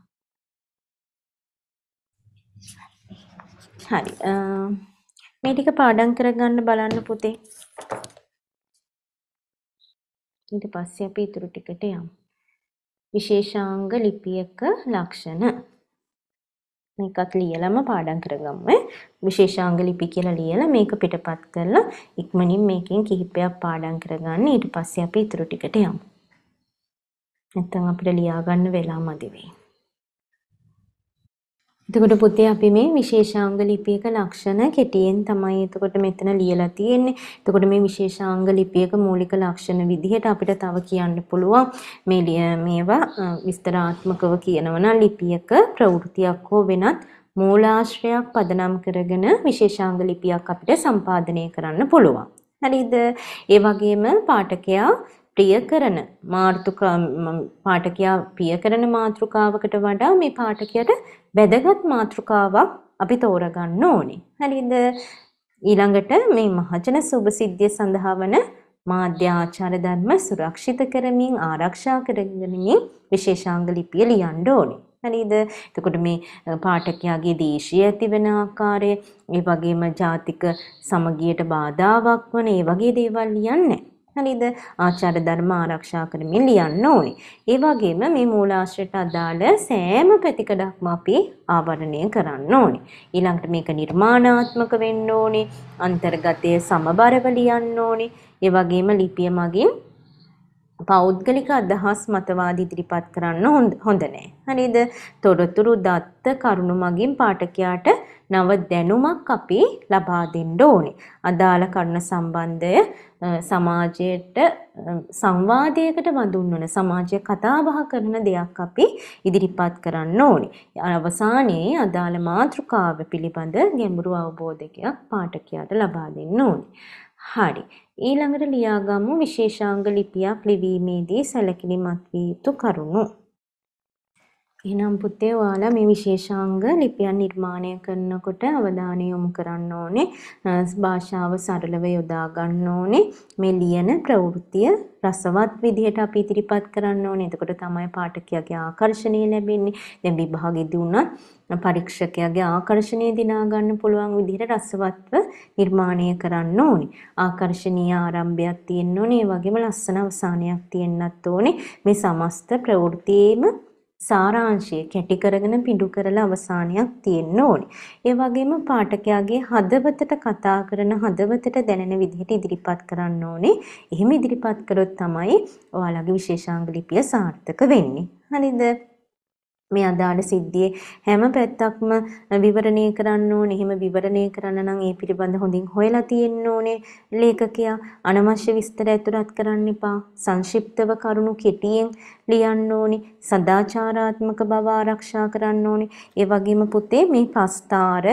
හරි. මේ ටික පාඩම් කරගන්න බලන්න පුතේ. ඊට පස්සේ අපි ඊටු ටිකට යමු. විශේෂාංග ලිපියක ලක්ෂණ මේකත් ලියලම පාඩම් කරගමු විශේෂාංග ලිපි කියලා ලියලා මේක පිටපත් කරලා ඉක්මනින් මේකෙන් කිහිපයක් පාඩම් කරගන්න ඊට පස්සේ අපි ඊටු ටිකට යමු නැත්නම් අපිට ලියා ගන්න වෙලා මදි වෙයි එතකොට පුතේ අපි මේ විශේෂාංග ලිපියක ලක්ෂණ කෙටියෙන් තමයි එතකොට මෙතන ලියලා තියෙන්නේ. එතකොට මේ විශේෂාංග ලිපියක මූලික ලක්ෂණ විදිහට අපිට තව කියන්න පුළුවන් මේ මේවා විස්තරාත්මකව කියනවනම් ලිපියක ප්‍රවෘතියක් හෝ වෙනත් මූලාශ්‍රයක් පදනම් කරගෙන විශේෂාංග ලිපියක් අපිට සම්පාදනය කරන්න පුළුවන්. හරිද? ඒ වගේම පාඨකයා ප්‍රිය කරන මාතෘකා පාඨකයා ප්‍රිය කරන මාතෘකාවකට වඩා මේ පාඨකයට වැදගත් මාතෘකාවක් අපි තෝරගන්න ඕනි. හරිද? ඊළඟට මේ මහජන සුභසිද්ධිය සඳහා වන මාධ්‍ය ආචාර ධර්ම සුරක්ෂිත කරමින් ආරක්ෂා කරගැනීමේ විශේෂාංග ලිපිය ලියන්න ඕනේ. හරිද? එතකොට මේ පාඨකයාගේ දේශීය ඇතිවන ආකාරය, ඒ වගේම ජාතික සමගියට බාධාවක් වන ඒ වගේ දේවල් ලියන්නේ. හරිද? ආචාර ධර්ම ආරක්ෂා කරමින් ලියන්න ඕනේ. ඒ වගේම මේ මූලාශ්‍රයට අදාළ සෑම පැතිකඩක්ම අපි ආවරණය කරන්න ඕනේ. ඊළඟට මේක නිර්මාණාත්මක වෙන්න ඕනේ. අන්තර්ගතය සමබරව ලියන්න ඕනේ. ඒ වගේම ලිපිය මගින් පෞද්ගලික අදහස් මතවාද ඉදිරිපත් කරන්න හොඳ නැහැ. හරිද? තොරතුරු දත්ත කරුණු මගින් පාඨකයාට නව දැනුමක් අපි ලබා දෙන්න ඕනේ. අදාළ කරුණ සම්බන්ධය සමාජයට සංවාදයකට වඳුන් වන සමාජය කතාබහ කරන දෙයක් අපි ඉදිරිපත් කරන්න ඕනි. අවසානයේ අදාළ මාතෘකාව පිළිබඳ ගැඹුරු අවබෝධකයක් පාඨකයාට ලබා දෙන්න ඕනි. හරි. ඊළඟට ලියාගමු විශේෂාංග ලිපියක් ලිවීමේදී සැලකිලිමත් විය යුතු කරුණු එහෙනම් පුතේ ඔයාලා මේ විශේෂාංග ලිපියන් නිර්මාණය කරනකොට අවධානය යොමු කරන්න ඕනේ. භාෂාව සරලව යොදා ගන්න ඕනේ. මේ ලියන ප්‍රවෘත්තිය රසවත් විදිහට අපි ඉදිරිපත් කරන්න ඕනේ. එතකොට තමයි පාඨකයාගේ ආකර්ෂණය ලැබෙන්නේ. දැන් විභාගෙදී උනත් පරීක්ෂකයාගේ ආකර්ෂණය දිනා ගන්න පුළුවන් විදිහට රසවත්ව නිර්මාණය කරන්න ඕනේ. ආකර්ෂණීය ආරම්භයක් තියෙන්න ඕනේ. ඒ වගේම ලස්සන අවසානයක් තියෙන්නත් ඕනේ. මේ සමස්ත ප්‍රවෘත්තියේම සාරාංශය කැටි කරගෙන පිටු කරලා අවසානයක් තියෙන්න ඕනේ. ඒ වගේම පාඨකයාගේ හදවතට කතා කරන හදවතට දැනෙන විදිහට ඉදිරිපත් කරන්න ඕනේ. එහෙම ඉදිරිපත් කළොත් තමයි ඔයාලගේ විශේෂාංග ලිපිය සාර්ථක වෙන්නේ. හරිද? මේ අදාළ සිද්ධියේ හැම පැත්තක්ම විවරණය කරන්න ඕනේ. එහෙම විවරණය කරන්න නම් ඒ පිළිබඳ හොඳින් හොයලා තියෙන්න ඕනේ. ලේඛකයා අනවශ්‍ය විස්තර ඇතුළත් කරන්න එපා. සංක්ෂිප්තව කරුණු කෙටියෙන් ලියන්න ඕනි සදාචාරාත්මක බව ආරක්ෂා කරන්න ඕනි ඒ වගේම පුතේ මේ පස්තාර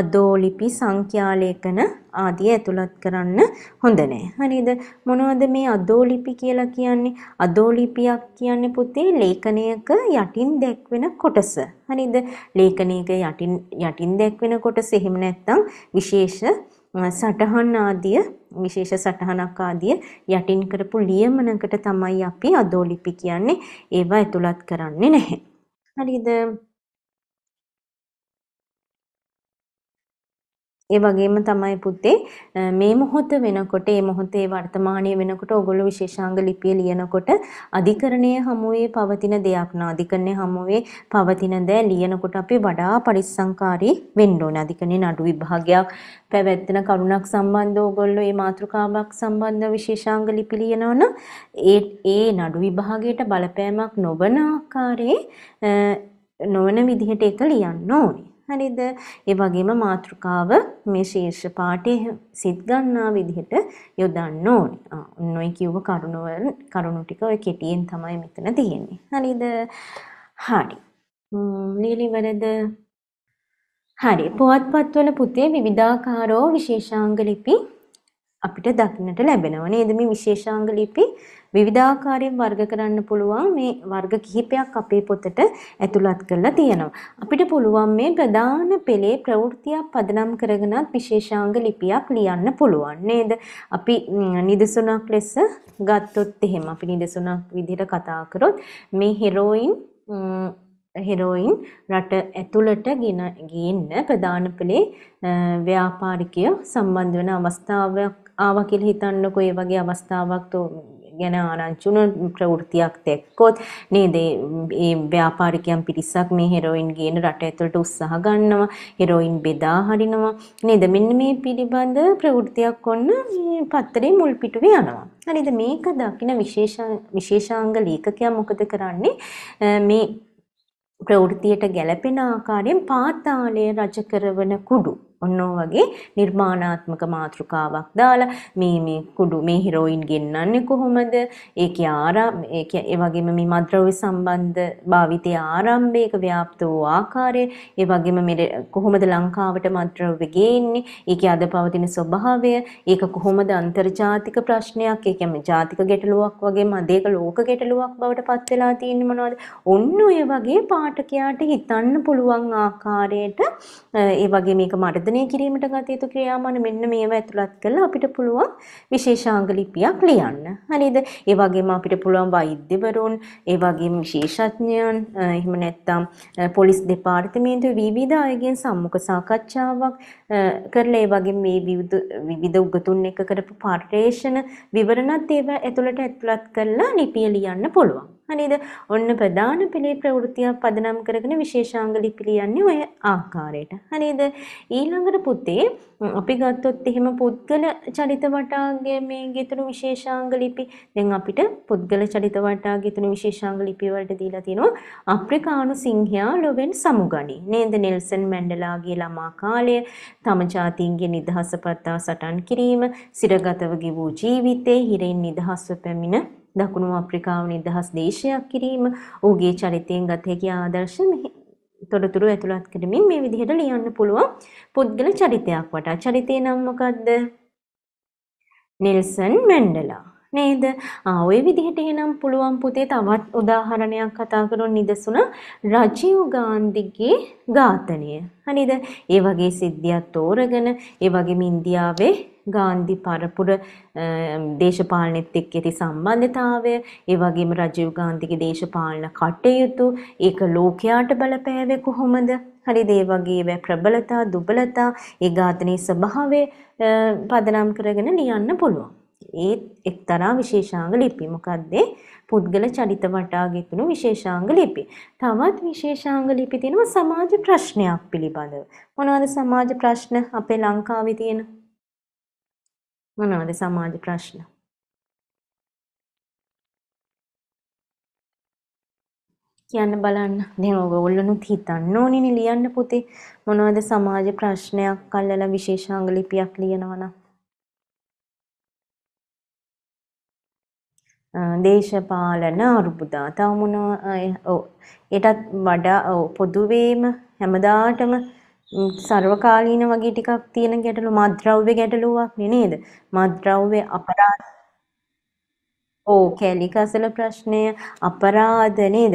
අදෝලිපි සංඛ්‍යාලේඛන ආදී ඇතුළත් කරන්න හොඳ නෑ හරිද මොනවද මේ අදෝලිපි කියලා කියන්නේ අදෝලිපියක් කියන්නේ පුතේ ලේඛනයක යටින් දැක්වෙන කොටස හරිද ලේඛනයක යටින් යටින් දැක්වෙන කොටස එහෙම නැත්නම් විශේෂ සටහන් ආදිය විශේෂ සටහනක් ආදිය යටින් කරපු ලියමනකට තමයි අපි අදෝලිපි කියන්නේ. ඒවා ඇතුළත් කරන්නේ නැහැ. හරිද? ඒ වගේම තමයි පුතේ මේ මොහොත වෙනකොට මේ මොහොතේ වර්තමානයේ වෙනකොට ඕගොල්ලෝ විශේෂාංග ලිපිය ලියනකොට අධිකරණයේ හමුවේ පවතින දෙයක් නා අධිකරණයේ හමුවේ පවතින දෑ ලියනකොට අපි වඩා පරිස්සම්කාරී වෙන්න ඕනේ අධිකරණේ නඩු විභාගයක් පැවැත්වෙන කරුණක් සම්බන්ධව ඕගොල්ලෝ මේ මාතෘකාවක් සම්බන්ධ විශේෂාංග ලිපි ලියනවනම් ඒ ඒ නඩු විභාගයට බලපෑමක් නොවන ආකාරයේ නොවන විදිහට ඒක ලියන්න ඕනේ හරිද? ඒ වගේම මාතෘකාව මේ ශීර්ෂ පාඨයේ සිත් ගන්නා විදිහට යොදන්න ඕනේ. ආ, ඔන්නෝයි කිව්ව කරුණවල කරුණු ටික ඔය කෙටියෙන් තමයි මෙතන තියෙන්නේ. හරිද? හරි. නීලිවරද හරි. පුවත්පත්වල පුතේ විවිධාකාරෝ විශේෂාංග ලිපි අපිට දකින්නට ලැබෙනවා නේද මේ විශේෂාංග ලිපි විවිධාකාරයෙන් වර්ග කරන්න පුළුවන් මේ වර්ග කිහිපයක් අපේ පොතට ඇතුළත් කරලා තියෙනවා. අපිට පුළුවන් මේ ප්‍රධාන පෙළේ ප්‍රවෘත්තියක් පදනම් කරගෙනත් විශේෂාංග ලිපියක් ලියන්න පුළුවන් නේද? අපි නිදසුනක් ලෙස ගත්තොත් එහෙම අපි නිදසුනක් විදිහට කතා කරොත් මේ හෙරෝයින් හෙරෝයින් රට ඇතුළට ගෙන ගින්න ප්‍රධාන පෙළේ ව්‍යාපාරිකය සම්බන්ධ වෙන අවස්ථාවක් ආවා කියලා හිතන්නකෝ ඒ වගේ අවස්ථාවක් ගැන ආරංචුන ප්‍රවෘතියක් දැක්කොත් නේද ඒ ව්‍යාපාරිකයන් පිරිසක් මේ හෙරොයින් ගේන රට ඇතුළට උත්සාහ ගන්නවා හෙරොයින් බෙදා හරිනවා නේද මෙන්න මේ පිළිබඳ ප්‍රවෘතියක් ඔන්න පත්තරේ මුල් පිටුවේ යනවා හරිද මේක දකින විශේෂ විශේෂාංග ලේඛකයා මොකද කරන්නේ මේ ප්‍රවෘතියට ගැළපෙන ආකාරයෙන් පාතාලය රජ කරවන කුඩු ඔන්න වගේ නිර්මාණාත්මක මාතෘකාවක් දාලා මේ මේ කුඩු මේ හිරෝයින් ගෙන්නන්නේ කොහොමද? ඒකේ ආරම්භ ඒක ඒ වගේම මේ මද්‍රව්‍ය සම්බන්ධ භාවිතයේ ආරම්භයක ව්‍යාප්ත වූ ආකාරය, ඒ වගේම මේ කොහොමද ලංකාවට මද්‍රව්‍ය ගේන්නේ? ඒකේ අද පවතින ස්වභාවය, ඒක කොහොමද අන්තර්ජාතික ප්‍රශ්නයක්? ඒ කියන්නේ ජාතික ගැටලුවක් වගේම අදේක ලෝක ගැටලුවක් බවට පත් වෙලා තියෙන්නේ මොනවද? ඔන්න ඔය වගේ පාඨකයාට හිතන්න පුළුවන් ආකාරයට ඒ වගේ මේක මට වර්ධනය කිරීමට ගත යුතු ක්‍රියාමාන මෙන්න මේව ඇතුළත් කරලා අපිට පුළුවන් විශේෂාංග ලිපියක් ලියන්න. හරිද? ඒ වගේම අපිට පුළුවන් වෛද්‍යවරුන්, ඒ වගේම විශේෂඥයන්, එහෙම නැත්නම් පොලිස් දෙපාර්තමේන්තුවේ විවිධ අයගෙන් සම්මුඛ සාකච්ඡාවක් කරලා ඒ වගේම මේ විවිධ විවිධ උගතුන් එක්ක කරපු පර්යේෂණ විවරණත් ඒවා ඇතුළට ඇතුළත් කරලා ලිපිය ලියන්න පුළුවන්. හරිද? ඔන්න ප්‍රධාන පිළි ප්‍රවෘත්තිය පදනම් කරගෙන විශේෂාංග ලිපි ලියන්නේ ඔය ආකාරයට. හරිද? ඊළඟට පුතේ අපි ගත්තොත් එහෙම පුද්ගල චරිත වටාගේ මේ ගිතුණු විශේෂාංග ලිපි දැන් අපිට පුද්ගල චරිත වටා ගිතුණු විශේෂාංග ලිපි වලට දීලා තිනවා අප්‍රිකානු සිංහයා ලොවෙන් සමුගනි. නේද නෙල්සන් මැන්ඩෙලාගේ ළමා කාලය, තම ජාතීන්ගේ නිදහස පතා සටන් කිරීම, සිරගතව ගෙවූ ජීවිතේ, හිරෙන් නිදහස්ව පැමිණ දකුණු අප්‍රිකාව නිදහස් දේශයක් කිරීම ඌගේ චරිතයෙන් ගත හැකි ආදර්ශ තොරතුරු ඇතුළත් කරමින් මේ විදිහට ලියන්න පුළුවන් පුද්ගල චරිතයක් වටා චරිතය නම් මොකද්ද නෙල්සන් මැන්ඩලා නේද? ආ ওই විදිහට එහෙනම් පුළුවන් පුතේ තවත් උදාහරණයක් කතා කරන නිදසුන රජීව් ගාන්ධිගේ ඝාතනය. හරිද? ඒ වගේ සිද්ධියක් තෝරගෙන ඒ වගේම ඉන්දියාවේ ගාන්ධි පරපුර දේශපාලනෙත් එක්ක ඇති සම්බන්ධතාවය, ඒ වගේම රජීව් ගාන්ධිගේ දේශපාලන කටයුතු, ඒක ලෝකයාට බලපෑවේ කොහොමද? හරිද? ඒ වගේ ඒවා ප්‍රබලතා, දුබලතා, ඒ ඝාතනයේ ස්වභාවය පදනම් කරගෙන ලියන්න පුළුවන්. ඒත් එක්තරා විශේෂාංග ලිපි. මොකද්ද? පුද්ගල චරිත වටා ගෙතුණු විශේෂාංග ලිපි. තවත් විශේෂාංග ලිපි තියෙනවා සමාජ ප්‍රශ්නයක් පිළිබඳව. මොනවද සමාජ ප්‍රශ්න අපේ ලංකාවේ තියෙන? මොනවද සමාජ ප්‍රශ්න? කියන්න බලන්න. දැන් ඔයගොල්ලොනුත් හිතන්න ඕනිනේ ලියන්න පුතේ මොනවද සමාජ ප්‍රශ්නයක් අල්ලලා විශේෂාංග ලිපියක් ලියනවනම්. දේශපාලන අරුබුදා තව මොනවා ඔව් ඒටත් වඩා ඔව් පොදුවේම හැමදාටම සර්වකාලීන වගේ ටිකක් තියෙන ගැටලු මත්ද්‍රව්‍ය ගැටලුවක් නේද? මත්ද්‍රව්‍ය අපරාධ ඕ කැලිකසල ප්‍රශ්නය අපරාධ නේද?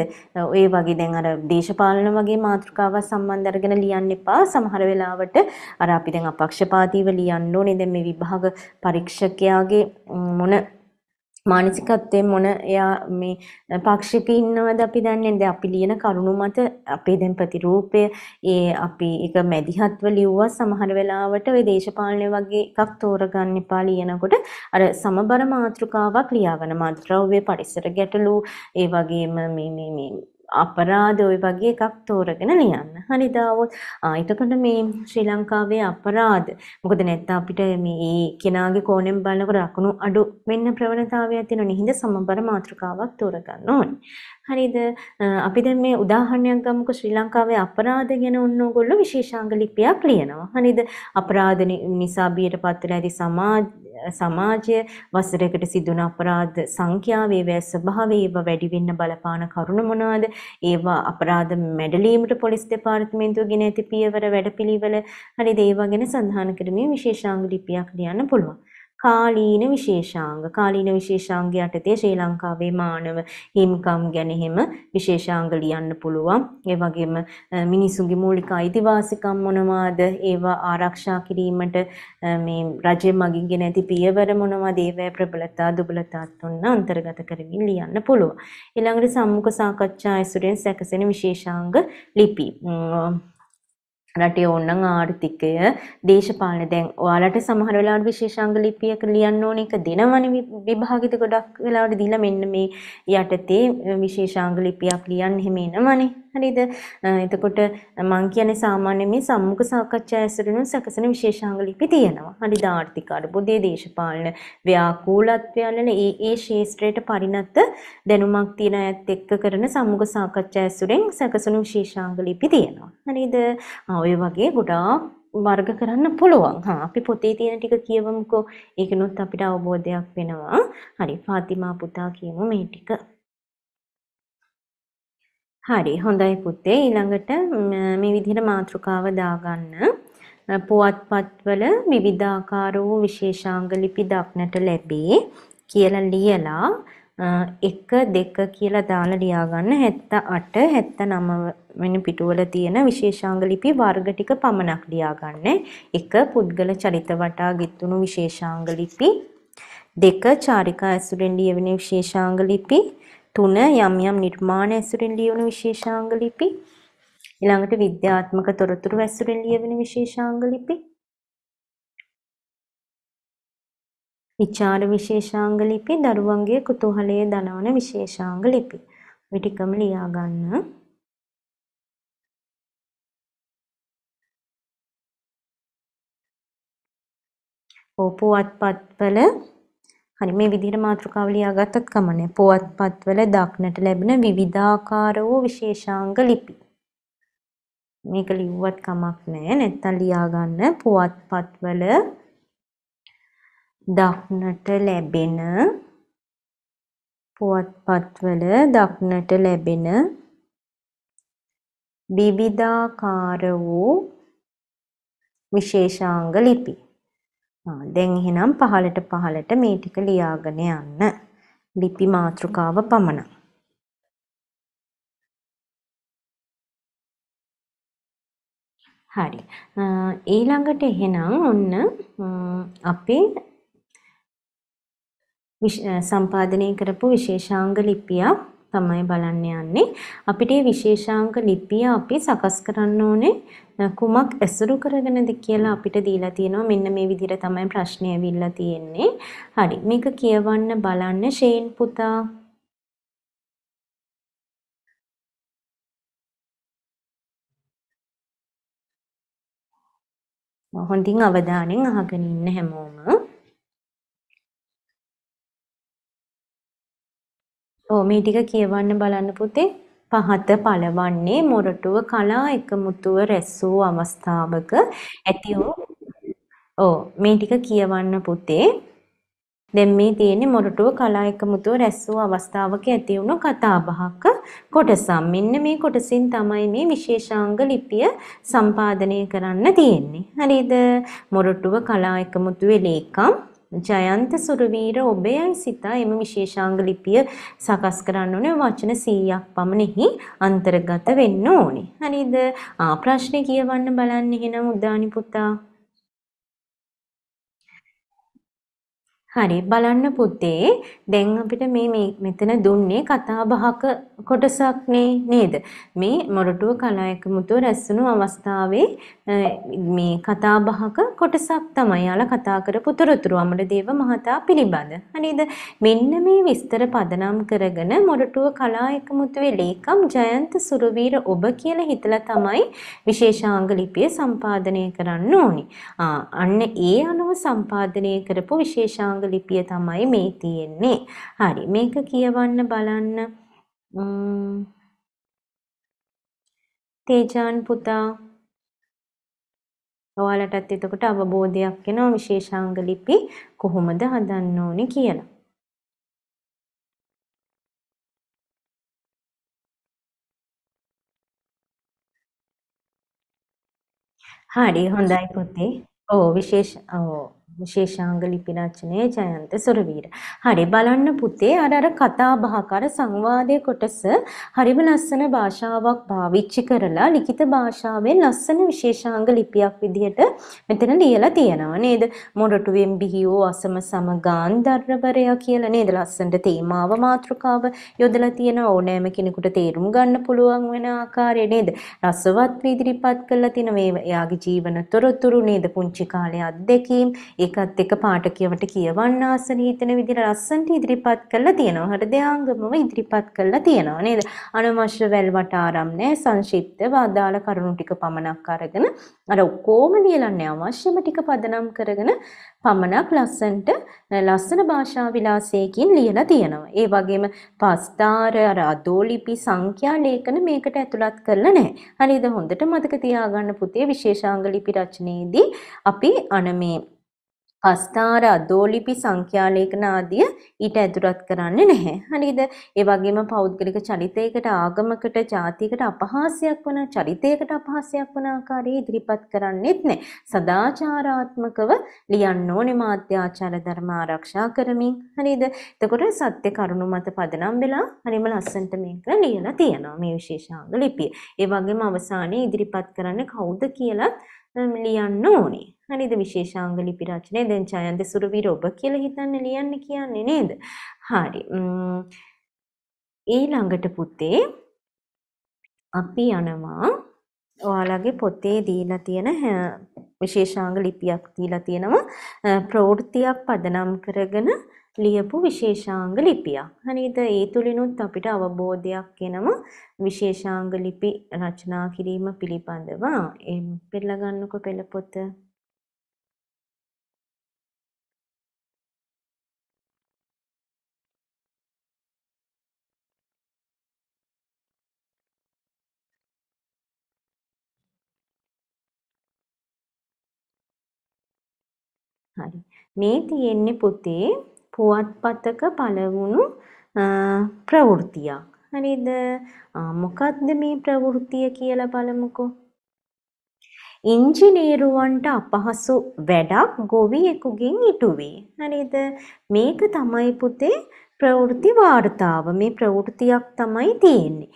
ඒ වගේ දැන් අර දේශපාලන වගේ මාතෘකාව සම්බන්ධ අරගෙන ලියන්න එපා. සමහර වෙලාවට අර අපි දැන් අපක්ෂපාතීව ලියන්න ඕනේ. දැන් මේ විභාග පරීක්ෂකයාගේ මොන මානසිකත්වයෙන් මොන එයා මේ පක්ෂික ඉන්නවද අපි දන්නේ දැන් අපි ලියන කරුණු මත අපේ දැන් ප්‍රතිරූපය ඒ අපි එක මැදිහත්ව ලිව්වා සමහර වෙලාවට ওই දේශපාලනය වගේ එකක් තෝරගන්න එපා ලියනකොට අර සමබර මාතෘකාවක් ලියාගන්න මාත්‍රාව්‍ය පරිසර ගැටලු ඒ වගේම මේ මේ මේ අපරාධ ඔය වගේ එකක් තෝරගෙන ලියන්න. හරි දාවොත් එතකොට මේ ශ්‍රී ලංකාවේ අපරාධ මොකද නැත්නම් අපිට මේ කෙනාගේ කෝණයෙන් බලනකොට ලකුණු අඩු වෙන්න ප්‍රවණතාවයක් තියෙනවා. නිහින්ද සමබර මාතෘකාවක් තෝරගන්න ඕනේ. හරිද? අපි දැන් මේ උදාහරණයක් ගමුකෝ ශ්‍රී ලංකාවේ අපරාධ ගැන ඔන්න ඕගොල්ලෝ විශේෂාංග ලිපියක් ලියනවා. හරිද? අපරාධ නිසා බියටපත් වෙලා ඇති සමාජ සමාජය වසරකට සිදුවන අපරාධ සංඛ්‍යාව ඒවා ස්වභාවය ඒවා වැඩි වෙන්න බලපාන කරුණු මොනවාද ඒවා අපරාධ මැඩලීමට පොලිස් දෙපාර්තමේන්තුව ගෙන ඇති පියවර වැඩපිළිවෙල හරිද ඒවා ගැන සඳහන් කරමින් විශේෂාංග ලිපියක් ලියන්න පුළුවන් කාලීන විශේෂාංග කාලීන විශේෂාංග යටතේ ශ්‍රී ලංකාවේ මානව හිමිකම් ගැන එහෙම විශේෂාංග ලියන්න පුළුවන් ඒ වගේම මිනිසුන්ගේ මූලික අයිතිවාසිකම් මොනවාද ඒවා ආරක්ෂා කිරීමට මේ රජය මගින් ගෙන ඇති පියවර මොනවාද ඒවා ප්‍රබලතා දුබලතා තුන අන්තර්ගත කරමින් ලියන්න පුළුවන් ඊළඟට සම්මුඛ සාකච්ඡා ඇසුරෙන් සැකසෙන විශේෂාංග ලිපි රටේ ඕනනම් ආර්ථිකය දේශපාලනේ දැන් ඔයාලට සමහර වෙලාවට විශේෂාංග ලිපියක ලියන්න ඕන එක දෙනවනේ විභාගෙද ගොඩක් වෙලාවට දීලා මෙන්න මේ යටතේ විශේෂාංග ලිපියක් ලියන්න එහෙම එනවනේ හරිද එතකොට මම කියන්නේ සාමාන්‍ය මේ සම්මුඛ සාකච්ඡා ඇසුරින් සැකසෙන විශේෂාංග ලිපි තියෙනවා හරිද ආර්ථික අර්බුදයේ දේශපාලන ව්‍යාකූලත්වයන් වල ඒ ඒ ශාස්ත්‍රයට පරිණත දැනුමක් තියෙන අයත් එක්ක කරන සම්මුඛ සාකච්ඡා ඇසුරින් සැකසෙන විශේෂාංග ලිපි තියෙනවා හරිද ඔය වගේ ගොඩාක් වර්ග කරන්න පුළුවන්. හා අපි පොතේ තියෙන ටික කියවමුකෝ. ඒකනොත් අපිට අවබෝධයක් වෙනවා. හරි ෆාතිමා පුතා කියමු මේ ටික. හරි හොඳයි පුතේ. ඊළඟට මේ විදිහට මාතෘකාව දාගන්න. පුවත්පත්වල විවිධාකාර වූ විශේෂාංග ලිපි දක්නට ලැබේ කියලා ලියලා එක දෙක කියලා දාලා ලියාගන්න 78 79 වෙනි පිටුවල තියෙන විශේෂාංග ලිපි වර්ග ටික පමණක් ලියාගන්න. එක පුද්ගල චරිත වටා ගිතුණු විශේෂාංග ලිපි. දෙක චාරිකා ඇසුරෙන් ලියවෙන විශේෂාංග ලිපි. තුන යම් යම් නිර්මාණ ඇසුරෙන් ලියවුණු විශේෂාංග ලිපි. ඊළඟට විද්‍යාත්මක තොරතුරු ඇසුරෙන් ලියවෙන විශේෂාංග ලිපි. විචාර විශේෂාංග ලිපි දරුවන්ගේ කුතුහලයේ දනවන විශේෂාංග ලිපි. මේ ටිකම ලියා ගන්න. පුවත්පත්වල හරි මේ විදිහට මාතෘකාව ලියාගත්තත් කමන්නේ. පුවත්පත්වල දක්නට ලැබෙන විවිධාකාර වූ විශේෂාංග ලිපි. මේක ලිව්වත් කමක් නැහැ. නැත්තම් ලියා ගන්න පුවත්පත්වල දක්නට ලැබෙන පුවත්පත්වල දක්නට ලැබෙන විවිධාකාර වූ විශේෂාංග ලිපි. දැන් එහෙනම් පහලට පහලට මේ ටික ලියාගෙන යන්න. ලිපි මාතෘකාව පමණයි. හරි. ඊළඟට එහෙනම් ඔන්න අපේ සම්පාදනය කරපු විශේෂාංග ලිපියක් තමයි බලන්න යන්නේ. අපිට මේ විශේෂාංග ලිපිය අපි සකස් කරන්න ඕනේ කුමක් ඇසුරු කරගෙනද කියලා අපිට දීලා තියෙනවා. මෙන්න මේ විදිහට තමයි ප්‍රශ්නය ඇවිල්ලා තියෙන්නේ. හරි. මේක කියවන්න බලන්න ෂේන් පුතා. හොඳින් අවධානයෙන් අහගෙන ඉන්න හැමෝම. ඔව් මේ ටික කියවන්න බලන්න පුතේ. පහත පළවන්නේ මොරටුව කලා එකමුතුව රැස් වූ අවස්ථාවක ඇති වූ ඕ මේ ටික කියවන්න පුතේ. දැන් මේ තියෙන්නේ මොරටුව කලා එකමුතුව රැස් වූ අවස්ථාවක ඇති වුණු කතාබහක කොටසක්. මෙන්න මේ කොටසින් තමයි මේ විශේෂාංග ලිපිය සම්පාදනය කරන්න තියෙන්නේ. හරිද? මොරටුව කලා එකමුතුවේ ලේකම් ජයන්ත සුරවීර ඔබයයි සිතා එම විශේෂාංග ලිපිය සකස් කරන්න ඕනේ වචන 100ක් පමණෙහි අන්තර්ගත වෙන්න ඕනේ. හරිද? ආ ප්‍රශ්නේ කියවන්න බලන්න එහෙනම් උදානි පුතා. හරි බලන්න පුතේ දැන් අපිට මේ මේ මෙතන දුන්නේ කතා බහක කොටසක් නේ නේද මේ මොරටුව කලා එකමුතුව රැස්වුණු අවස්ථාවේ මේ කතා බහක කොටසක් තමයි යාලා කතා කරපු තොරතුරු අමරදේව මහතා පිළිබඳ හරිද මෙන්න මේ විස්තර පදනම් කරගෙන මොරටුව කලා එකමුතුවේ ලේකම් ජයන්ත සුරවීර ඔබ කියලා හිතලා තමයි විශේෂාංග ලිපිය සම්පාදනය කරන්න ඕනි අන්න ඒ අනුව සම්පාදනය කරපු විශේෂාංග සමග ලිපිය තමයි මේ තියෙන්නේ. හරි මේක කියවන්න බලන්න. තේජාන් පුතා ඔයාලටත් එතකොට අවබෝධයක් එනවා විශේෂාංග ලිපි කොහොමද හදන්න ඕනි කියලා. හරි හොඳයි පුතේ. ඕ විශේෂ ඕ විශේෂාංග ලිපි රචනයේ ජයන්ත සොරවීර. හරි බලන්න පුතේ අර අර කතා බහකර සංවාදයේ කොටස හරිම ලස්සන භාෂාවක් පාවිච්චි කරලා ලිඛිත භාෂාවෙන් ලස්සන විශේෂාංග ලිපියක් විදිහට මෙතන ලියලා තියෙනවා නේද? මොරටුවෙන් බිහිවෝ අසම සම ගාන්ධර්වරයා කියලා නේද? ලස්සනට තේමාව මාතෘකාව යොදලා තියෙන ඕනෑම කෙනෙකුට තේරුම් ගන්න පුළුවන් වෙන ආකාරය නේද? රසවත් ඉදිරිපත් කරලා තියෙන මේ එයාගේ ජීවන තොරතුරු නේද? පුංචි කාලේ අත්දැකීම් ඒකත් එක පාඨකයවට කියවන්න ආසන හිතෙන විදිහට ලස්සනට ඉදිරිපත් කරලා තියෙනවා. හෘදයාංගමව ඉදිරිපත් කරලා තියෙනවා නේද? අනවශ්‍ය වැල්වට ආරම් නැහැ. සංක්ෂිප්තව අදාළ කරුණු ටික පමණක් අරගෙන අර ඔක්කොම ලියලන්නේ අවශ්‍යම ටික පදනම් කරගෙන පමණක් ලස්සනට ලස්සන භාෂා විලාසයකින් ලියලා තියෙනවා. ඒ වගේම පස්තාර අර අදෝලිපි සංඛ්‍යා ලේඛන මේකට ඇතුළත් කරලා නැහැ. හරිද? හොඳට මතක තියාගන්න පුතේ විශේෂාංග ලිපි රචනයේදී අපි අන මේ හස්තාර අදෝලිපි සංඛ්‍යාලේඛන ආදිය ඊට ඇතුළත් කරන්නේ නැහැ. හරිද? ඒ වගේම පෞද්ගලික චරිතයකට ආගමකට ජාතියකට අපහාසයක් වන චරිතයකට අපහාසයක් වන ආකාරයේ ඉදිරිපත් කරන්නේත් නැහැ. සදාචාරාත්මකව ලියන්න ඕනේ මාධ්‍යාචාර ධර්ම ආරක්ෂා කරමින්. හරිද? එතකොට සත්‍ය කරුණු මත පදනම් වෙලා හරිම ලස්සනට මේක ලියලා තියෙනවා මේ විශේෂාංග ලිපිය. ඒ වගේම අවසානයේ ඉදිරිපත් කරන්නේ කවුද කියලත් ලියන්න ඕනේ. හරිද විශේෂාංග ලිපි රචනය දැන් ජයන්ත සුරවීර ඔබ කියලා හිතන්න ලියන්න කියන්නේ නේද? හරි. ඊළඟට පුතේ අපි යනවා ඔයාලගේ පොතේ දීලා තියෙන විශේෂාංග ලිපියක් දීලා තියෙනවා ප්‍රවෘත්තියක් පදනම් කරගෙන ලියපු විශේෂාංග ලිපියක්. හරිද? ඒ තුලිනුත් අපිට අවබෝධයක් එනම විශේෂාංග ලිපි රචනා කිරීම පිළිබඳව. එම් පෙළ ගන්නකො පෙළ පොත මේ තියෙන්නේ පුතේ පුවත්පතක පළවුණු ප්‍රවෘතියක්. හරිද? මොකක්ද මේ ප්‍රවෘතිය කියලා බලමුකෝ. ඉංජිනේරුවන්ට අපහසු වැඩක් ගොවියෙකුගෙන් ඉටුවේ. හරිද? මේක තමයි පුතේ ප්‍රවෘත්ති වාර්තාව. මේ ප්‍රවෘත්තියක් තමයි තියෙන්නේ.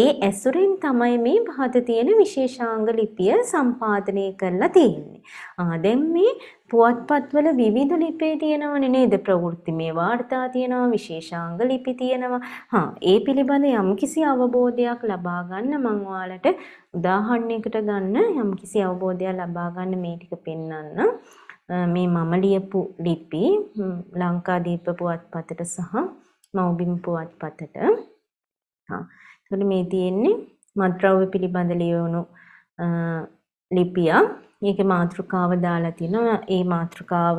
ඒ ඇසුරින් තමයි මේ පහත තියෙන විශේෂාංග ලිපිය සම්පාදනය කරලා තියෙන්නේ. ආ දැන් මේ පුවත්පත්වල විවිධ ලිපේ තියෙනවනේ නේද ප්‍රවෘත්තිමය වාර්තා තියෙනවා විශේෂාංග ලිපි තියෙනවා හා ඒ පිළිබඳ යම්කිසි අවබෝධයක් ලබා ගන්න මම ඔයාලට උදාහරණයකට ගන්න යම්කිසි අවබෝධයක් ලබා ගන්න මේ ටික පෙන්වන්න මේ මම ලියපු ලිපි ලංකාදීප පුවත්පතට සහ මව්බිම් පුවත්පතට හා එතකොට මේ තියෙන්නේ මත්ද්‍රව්‍ය පිළිබඳ ලියවුණු ලිපියක් මේකේ මාතෘකාව දාලා තිනවා. ඒ මාතෘකාව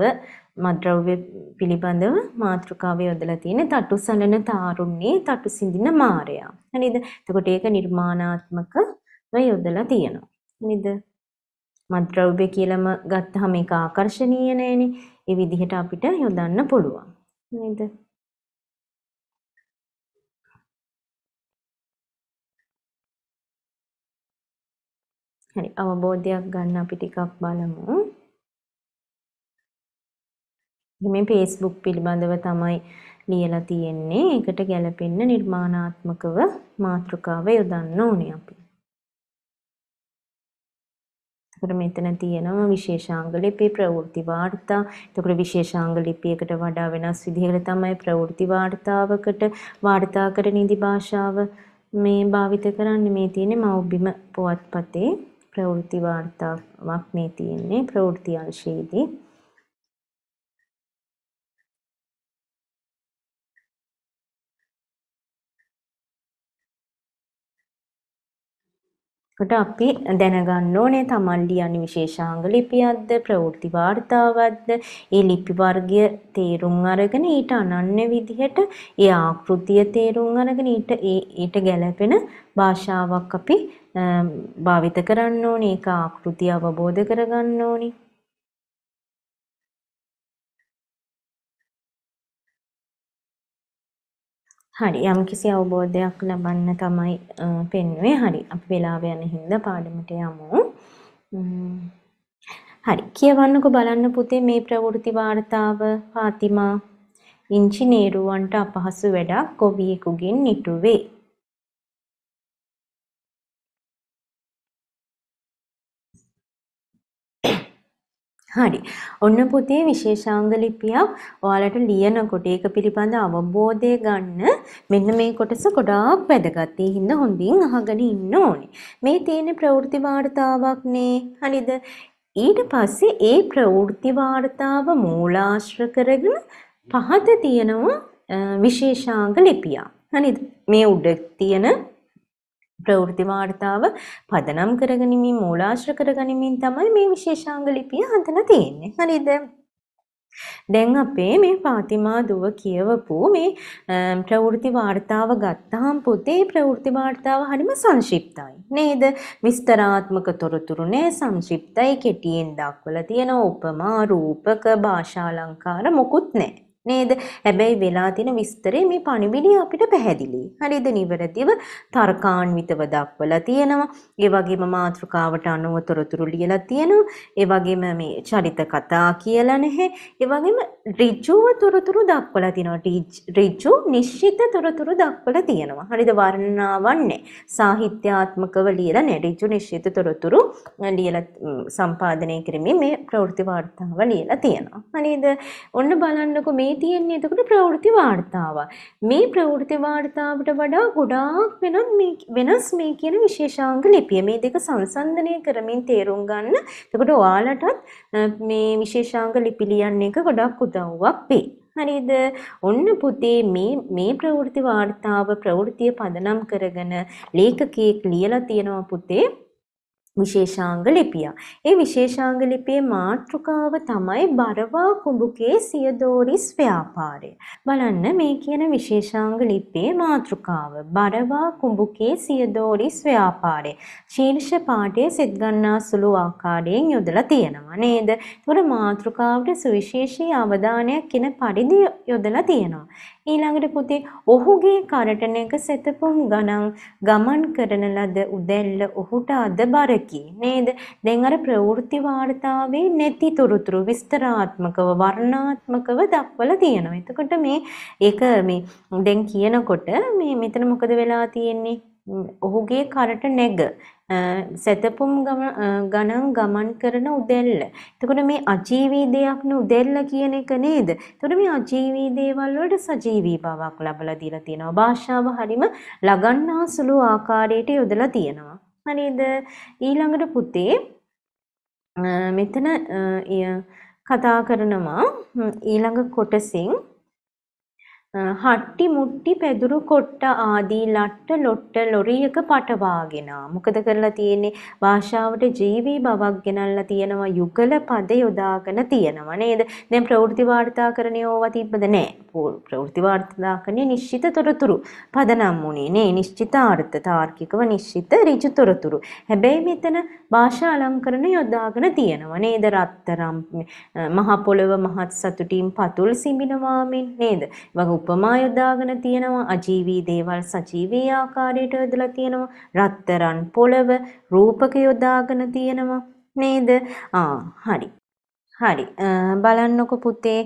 මද්‍රව්‍ය පිළිබඳව මාතෘකාව යොදලා තියෙන්නේ තටු සලන තාරුන්නේ තටු සිඳින මායයා. හරිද? එතකොට ඒක නිර්මාණාත්මකව යොදලා තියෙනවා. නේද? මද්‍රව්‍ය කියලාම ගත්තාම ඒක ආකර්ෂණීය නෑනේ. ඒ විදිහට අපිට යොදන්න පුළුවන්. නේද? හරි අවබෝධයක් ගන්න අපි ටිකක් බලමු. මේ Facebook පිළිබඳව තමයි ලියලා තියෙන්නේ. ඒකට ගැළපෙන්න නිර්මාණාත්මකව මාතෘකාව යොදන්න ඕනේ අපි. එතකොට මෙතන තියෙනවා විශේෂාංග ලිපි ප්‍රවෘත්ති වාර්තා. එතකොට විශේෂාංග ලිපියකට වඩා වෙනස් විදිහකට තමයි ප්‍රවෘත්ති වාර්තාවකට වාර්තාකර නිදි භාෂාව මේ භාවිත කරන්නේ මේ තියෙන්නේ මෞබිම පුවත්පතේ. ප්‍රවෘත්ති වාර්තාවක් මේ තියෙන්නේ ප්‍රවෘත්ති අංශයේදී. කොට අපි දැනගන්න ඕනේ තමන් ලියන විශේෂාංග ලිපියක්ද ප්‍රවෘත්ති වාර්තාවක්ද ඒ ලිපි වර්ගය තේරුම් අරගෙන ඊට අනන්‍ය විදිහට ඒ ආකෘතිය තේරුම් අරගෙන ඊට ඊට ගැළපෙන භාෂාවක් අපි භාවිත කරන්න ඕනේ ඒක ආකෘතිය අවබෝධ කරගන්න ඕනේ හරි යම්කිසි අවබෝධයක් ලබන්න තමයි පෙන්වුවේ හරි අපි වෙලාව යන හින්දා පාඩමට යමු හරි කියවන්නකෝ බලන්න පුතේ මේ ප්‍රවෘත්ති වාර්තාව පාතිමා ඉංජිනේරුවන්ට අපහසු වැඩක් ගොවියෙකුගෙන් නිටුවේ හරි. ඔන්න පුතේ විශේෂාංග ලිපියක් ඔයාලට ලියනකොට ඒක පිළිබඳ අවබෝධය ගන්න මෙන්න මේ කොටස ගොඩාක් වැදගත්. ඒ හින්දා හොඳින් අහගෙන ඉන්න ඕනේ. මේ තියෙන ප්‍රවෘත්ති වාර්තාවක්නේ. හරිද? ඊට පස්සේ ඒ ප්‍රවෘත්ති වාර්තාව මූලාශ්‍ර කරගෙන පහත තියෙනවා විශේෂාංග ලිපියක්. හරිද? මේ උඩ තියෙන ප්‍රවෘත්ති වාර්තාව පදනම් කරගනිමින් මූලාශ්‍ර කරගනිමින් තමයි මේ විශේෂාංග ලිපිය හදලා තියෙන්නේ. හරිද? දැන් අපේ මේ පාතිමා දුව කියවපු මේ ප්‍රවෘත්ති වාර්තාව ගත්තාම පුතේ ප්‍රවෘත්ති වාර්තාව හරිම සංක්ෂිප්තයි නේද? විස්තරාත්මක තොරතුරු නෑ සංක්ෂිප්තයි කෙටියෙන් දක්වලා තියෙන උපමා රූපක භාෂාලංකාර මොකුත් නෑ. නේද? හැබැයි වෙලා තියෙන විස්තරේ මේ පණිවිඩය අපිට පැහැදිලි. හරිද? නිවැරදිව තර්කාන්විතව දක්වලා තියෙනවා. ඒ වගේම මාතෘකාවට අනුව තොරතුරු ලියලා තියෙනවා. ඒ වගේම මේ චරිත කතා කියලා නැහැ. ඒ වගේම ඍජුව තොරතුරු දක්වලා තියෙනවා. ඍජු නිශ්චිත තොරතුරු දක්වලා තියෙනවා. හරිද? වර්ණනාවක් නැහැ. සාහිත්‍යාත්මකව ලියලා නැහැ. ඍජු නිශ්චිත තොරතුරු ලියලා සම්පාදනය කිරීමේ මේ ප්‍රවෘත්ති වාර්තාව ලියලා තියෙනවා. හරිද? ඔන්න බලන්නකෝ මේ තියෙන්නේ එතකොට ප්‍රවෘත්ති වාර්තාව. මේ ප්‍රවෘත්ති වාර්තාවට වඩා ගොඩාක් වෙනත් මේ වෙනස් මේ කියන විශේෂාංග ලිපිය. මේ දෙක සංසන්දනය කරමින් තේරුම් ගන්න. එතකොට ඔයාලටත් මේ විශේෂාංග ලිපි ලියන්න එක ගොඩක් උදව්වක් වෙයි. හරිද? ඔන්න පුතේ මේ මේ ප්‍රවෘත්ති වාර්තාව ප්‍රවෘත්තිය පදනම් කරගෙන ලේඛකයෙක් ලියලා තියෙනවා පුතේ. විශේෂාංග ලිපිය. ඒ විශේෂාංග ලිපියේ මාතෘකාව තමයි බරවා කුඹුකේ සියදෝරිස් ව්‍යාපාරය. බලන්න මේ කියන විශේෂාංග ලිපියේ මාතෘකාව බරවා කුඹුකේ සියදෝරිස් ව්‍යාපාරය. ශීර්ෂ පාඨයේ සිත් ගන්නා සුළු ආකාරයෙන් යොදලා තියෙනවා නේද? ඒතකොට මාතෘකාවට සුවිශේෂී අවධානයක් කියන පරිදි යොදලා තියෙනවා. ඊළඟට පුතේ ඔහුගේ කරටන එක සෙතපොම් ගණන් ගමන් කරන ලද උදැල්ල ඔහුට අද බරකි හැකි නේද? දැන් අර ප්‍රවෘත්ති වාර්තාවේ නැති තොරතුරු විස්තරාත්මකව වර්ණාත්මකව දක්වලා තියෙනවා. එතකොට මේ ඒක මේ දැන් කියනකොට මේ මෙතන මොකද වෙලා තියෙන්නේ? ඔහුගේ කරට නැග සැතපුම් ගණන් ගමන් කරන උදෙල්ල. එතකොට මේ අජීවී දෙයක් උදෙල්ල කියන එක නේද? එතකොට මේ අජීවී දේවල් වලට සජීවී බවක් ලබලා දීලා තියෙනවා. භාෂාව හරීම ලගන්නා සුළු ආකාරයට යොදලා තියෙනවා. හරිද ඊළඟට පුතේ මෙතන කතා කරනවා ඊළඟ කොටසින් හට්ටි මුට්ටි පැදුරු කොට්ට ආදී ලට්ට ලොට්ට ලොරියක පටවාගෙන මොකද කරලා තියෙන්නේ භාෂාවට ජීවී බවක් ගෙනල්ලා තියෙනවා යුගල පද යොදාගෙන තියෙනවා නේද දැන් ප්‍රවෘත්ති වාර්තාකරණය ඕවා තිබ්බද නැහැ ප්‍රවෘත්ති වාර්තාකරණය නිශ්චිත තොරතුරු පදනම් වුණේ නේ නිශ්චිත අර්ථ තාර්කිකව නිශ්චිත ඍජු තොරතුරු හැබැයි මෙතන භාෂා අලංකරණ යොදාගෙන තියෙනවා නේද රත්තරම් මහ පොළව මහත් සතුටින් පතුල් සිඹිනවා මෙන් නේද වගේ උපමා යොදාගෙන තියෙනවා අජීවී දේවල් සජීවී ආකාරයට යොදලා තියෙනවා රත්තරන් පොළව රූපක යොදාගෙන තියෙනවා නේද ආ හරි හරි බලන්නකො පුතේ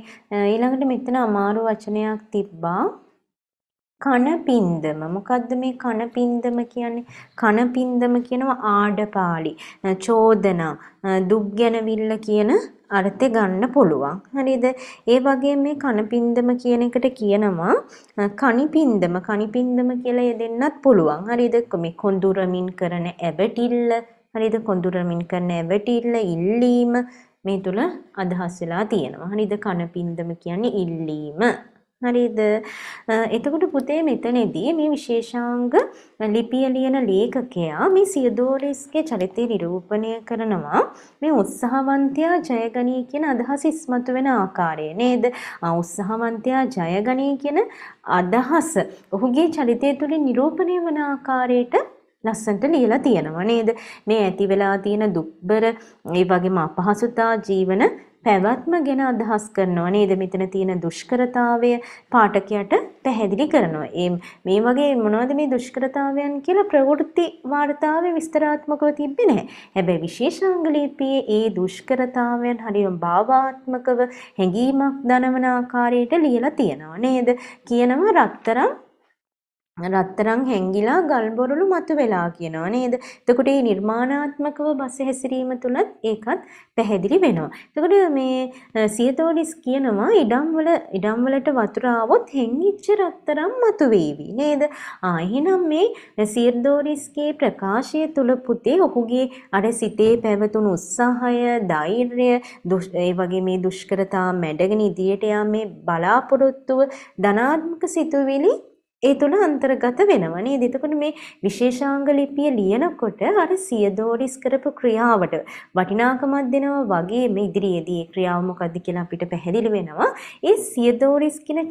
ඊළඟට මෙතන අමාරු වචනයක් තිබ්බා කණපින්දම මොකද්ද මේ කණපින්දම කියන්නේ කණපින්දම කියනවා ආඩපාලි චෝදනා දුක් ගැනවිල්ල කියන අර්ථය ගන්න පුළුවන්. හරිද? ඒ වගේ මේ කණපින්දම කියන එකට කියනවා කණිපින්දම කණිපින්දම කියලා යෙදෙන්නත් පුළුවන්. හරිද? මේ කොඳුරමින් කරන ඇවටිල්ල හරිද කොඳුරමින් කරන ඇවටිල්ල ඉල්ලීම මේ තුල අදහස් වෙලා තියෙනවා. හරිද? කණපින්දම කියන්නේ ඉල්ලීම. හරිද? එතකොට පුතේ මෙතනදී මේ විශේෂාංග ලිපිය ලියන ලේඛකයා මේ සියදෝරිස්ගේ චරිතය නිරූපණය කරනවා මේ උත්සාහවන්තයා ජයගනී කියන අදහස ඉස්මතු වෙන ආකාරය නේද? උත්සාහවන්තයා ජයගනී කියන අදහස ඔහුගේ චරිතය තුළ නිරූපණය වන ආකාරයට ලස්සන්ට ලියලා තියෙනවා නේද? මේ ඇති වෙලා තියෙන දුක්බර ඒ වගේම අපහසුතා ජීවන පැවැත්ම ගැන අදහස් කරනවා නේද? මෙතන තියෙන දුෂ්කරතාවය පාඨකයාට පැහැදිලි කරනවා. ඒ මේ වගේ මොනවද මේ දුෂ්කරතාවයන් කියලා ප්‍රවෘත්ති වාර්තාවේ විස්තරාත්මකව තිබ්බේ නැහැ. හැබැයි විශේෂාංග ලිපියේ ඒ දුෂ්කරතාවයන් හරියම භාවාත්මකව හැඟීමක් දනවන ආකාරයට ලියලා තියෙනවා නේද? කියනවා රත්තරන් රත්තරං හැංගිලා ගල්බොරළු මතු වෙලා කියනවා නේද? එතකොට මේ නිර්මාණාත්මකව බස හැසිරීම තුලත් ඒකත් පැහැදිලි වෙනවා. එතකොට මේ සියතෝඩිස් කියනවා ඉඩම් වල ඉඩම් වලට වතුර ආවොත් හැංගිච්ච රත්තරන් මතු වේවි නේද? ආ එහෙනම් මේ සියතෝඩිස්ගේ ප්‍රකාශය තුල පුතේ ඔහුගේ අර සිතේ පැවතුණු උත්සාහය, ධෛර්යය, ඒ වගේ මේ දුෂ්කරතා මැඩගෙන ඉදිරියට යාමේ බලාපොරොත්තුව ධනාත්මක සිතුවිලි ඒ තුළ අන්තර්ගත වෙනවා නේද? එතකොට මේ විශේෂාංග ලිපිය ලියනකොට අර සියදෝරිස් කරපු ක්‍රියාවට වටිනාකමක් දෙනවා වගේ මේ ඉදිරියේදී ක්‍රියාව මොකක්ද කියලා අපිට පැහැදිලි වෙනවා. ඒ සියදෝරිස් කියන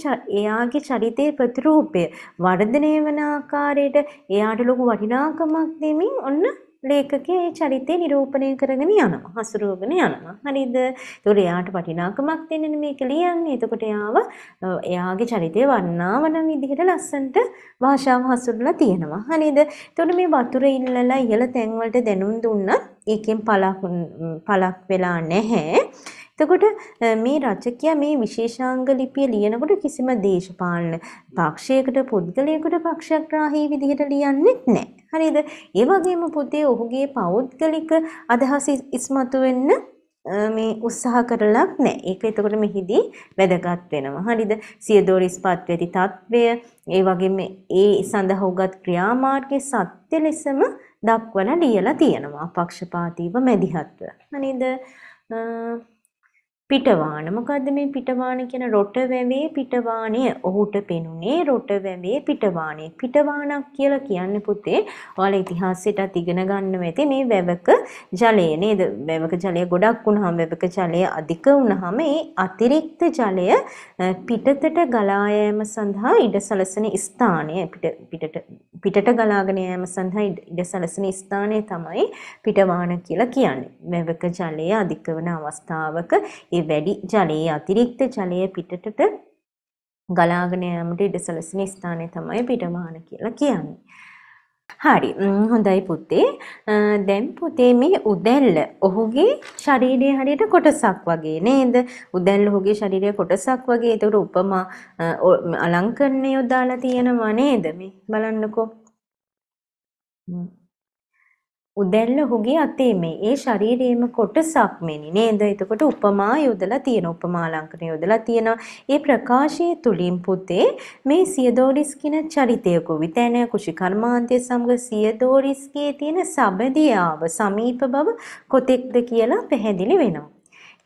එයාගේ චරිතයේ ප්‍රතිරූපය වර්ධනය වන ආකාරයට එයාට ලොකු වටිනාකමක් දෙමින් ඔන්න ලේඛකයා ඒ චරිතය නිරූපණය කරගෙන යනවා හසුරුවගෙන යනවා හරිද ඒකට එයාට වටිනාකමක් දෙන්නේ මේක ලියන්නේ එතකොට එයාව එයාගේ චරිතය වර්ණාවන විදිහට ලස්සනට භාෂාව හසුරුවලා තියෙනවා හරිද එතකොට මේ වතුර ඉල්ලලා ඉහළ තැන් වලට දැනුම් දුන්නත් ඒකෙන් පළක් පළක් වෙලා නැහැ එතකොට මේ රචකයා මේ විශේෂාංග ලිපිය ලියනකොට කිසිම දේශපාලන පක්ෂයකට පුද්ගලයකට පක්ෂග්‍රාහී විදිහට ලියන්නේ නැහැ හරිද? ඒ වගේම පුතේ ඔහුගේ පෞද්ගලික අදහස් ඉස්මතු වෙන්න මේ උත්සාහ කරලක් නැහැ. ඒක එතකොට මෙහිදී වැදගත් වෙනවා. හරිද? සියදෝරිස්පත් වෙති తත්වය, ඒ වගේම ඒ සඳහා උගත් ක්‍රියාමාර්ගයේ සත්‍ය ලෙසම දක්වලා ලියලා තියෙනවා. අපක්ෂපාතීව මැදිහත්ව. හරිද? පිටවාන මොකද්ද මේ පිටවාන කියන රොට වැවේ පිටවාණය ඔහුට පෙනුනේ රොට වැවේ පිටවාණය පිටවානක් කියලා කියන්නේ පුතේ ඔයාලා ඉතිහාසයටත් ඉගෙන ගන්න ඇති මේ වැවක ජලය නේද වැවක ජලය ගොඩක් වුණාම වැවක ජලය අධික වුණාම ඒ අතිරික්ත ජලය පිටතට ගලා යාම සඳහා ඉඩ සලසන ස්ථානය පිටට පිටට ගලාගෙන යාම සඳහා ඉඩ සලසන ස්ථානය තමයි පිටවාන කියලා කියන්නේ වැවක ජලය අධික වන අවස්ථාවක ඒ ඒ වැඩි ජලයේ අතිරික්ත ජලය පිටටට ගලාගෙන යාමට ඉඩ සැලසෙන ස්ථානය තමයි පිටමාන කියලා කියන්නේ. හරි හොඳයි පුතේ. දැන් පුතේ මේ උදැල්ල ඔහුගේ ශරීරයේ හරියට කොටසක් වගේ නේද? උදැල්ල ඔහුගේ ශරීරයේ කොටසක් වගේ. ඒකට උපමා අලංකරණය යොදාලා තියෙනවා නේද? මේ බලන්නකෝ. උදැල්ල හුගේ අතේ මේ ඒ ශරීරයේම කොටසක් මෙනි නේද එතකොට උපමා යොදලා තියෙන උපමා ලංකන යොදලා තියෙන ඒ ප්‍රකාශයේ තුලින් පුතේ මේ සියදෝරිස් කියන චරිතය කුවිතැන කුෂි කර්මාන්තය සමග සියදෝරිස්ගේ තියෙන සබදියාව සමීප බව කොතෙක්ද කියලා පැහැදිලි වෙනවා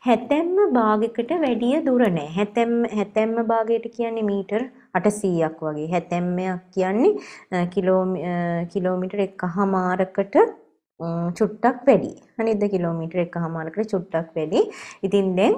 හැතැම්ම භාගයකට වැඩිය දුර නැහැ හැතැම් හැතැම්ම භාගයට කියන්නේ මීටර් 800ක් වගේ හැතැම්මයක් කියන්නේ කිලෝමීටර එකහමාරකට චුට්ටක් වැඩි. අනිද්ද කිලෝමීටර එකහමාරකට චුට්ටක් වැඩි. ඉතින් දැන්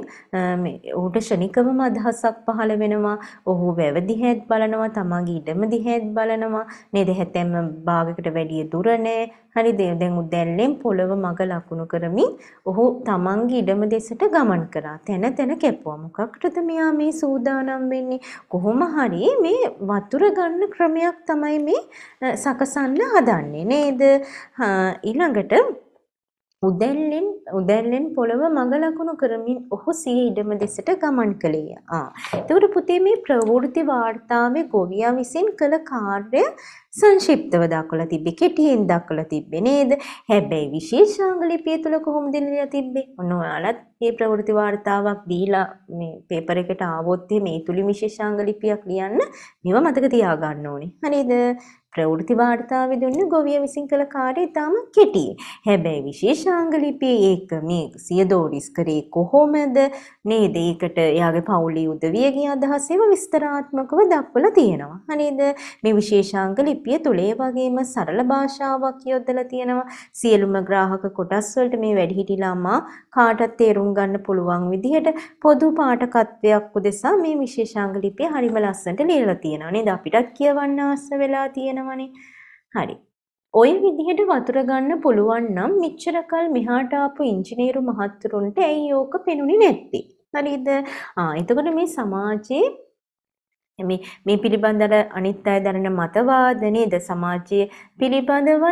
ඌට ෂණිකවම අදහසක් පහළ වෙනවා. ඔහු වැව දිහාත් බලනවා, තමාගේ ඉඩම දිහාත් බලනවා. නේද? හැතැම්ම භාගයකට වැඩිය දුර නෑ. හරි දැන් උදැල්ලෙන් පොළව මග ලකුණු කරමින් ඔහු තමන්ගේ ඉඩම දෙසට ගමන් කරා. තැන තැන කැපුවා. මොකකටද මෙයා මේ සූදානම් වෙන්නේ? කොහොම හරි මේ වතුර ගන්න ක්‍රමයක් තමයි මේ සකසන්න හදන්නේ නේද? ඊළඟට උදැල්ලෙන් උදැල්ලෙන් පොළව මඟ ලකුණු කරමින් ඔහු සිය ඉඩම දෙසට ගමන් කළේය. ආ. එතකොට පුතේ මේ ප්‍රවෘත්ති වාර්තාවේ ගොවියා විසින් කළ කාර්ය සංක්ෂිප්තව දක්වලා තිබ්බේ කෙටියෙන් දක්වලා තිබ්බේ නේද? හැබැයි විශේෂාංග ලිපිය තුල කොහොමද ලියලා තිබ්බේ? ඔන්න ඔයාලත් මේ ප්‍රවෘත්ති වාර්තාවක් දීලා මේ පේපර් එකට ආවොත් මේ තුලින් විශේෂාංග ලිපියක් ලියන්න මේව මතක තියාගන්න ඕනේ. හරිද? ප්‍රවෘත්ති වාර්තාව දුන්න ගොවිය විසින් කළ කාර්යය ඉතාම කෙටියි. හැබැයි විශේෂාංග ලිපියේ ඒක මේ සියදෝරිස් කරේ කොහොමද නේද? ඒකට එයාගේ පෞලි උදවියගේ අදහස් ඒව විස්තරාත්මකව දක්වලා තියෙනවා. හරිද? මේ විශේෂාංග ලිපිය තුල වගේම සරල භාෂාවක් යොදලා තියෙනවා. සියලුම ග්‍රාහක කොටස් වලට මේ වැඩිහිටි ළමා කාටත් තේරුම් ගන්න පුළුවන් විදිහට පොදු පාඨකත්වයක් උදෙසා මේ විශේෂාංග ලිපිය හරිම ලස්සනට ලියලා තියෙනවා. නේද? අපිටත් කියවන්න ආස වෙලා තියෙනවා. වෙනවනේ. හරි. ওই විදිහට වතුර ගන්න පුළුවන් නම් මෙච්චරකල් මෙහාට ආපු ඉංජිනේරු මහත්තුරුන්ට ඇයි ඕක පෙනුනේ නැත්තේ? හරිද? ආ එතකොට මේ සමාජයේ මේ මේ පිළිබඳව අනිත් අය දරන මතවාද නේද සමාජයේ පිළිබඳව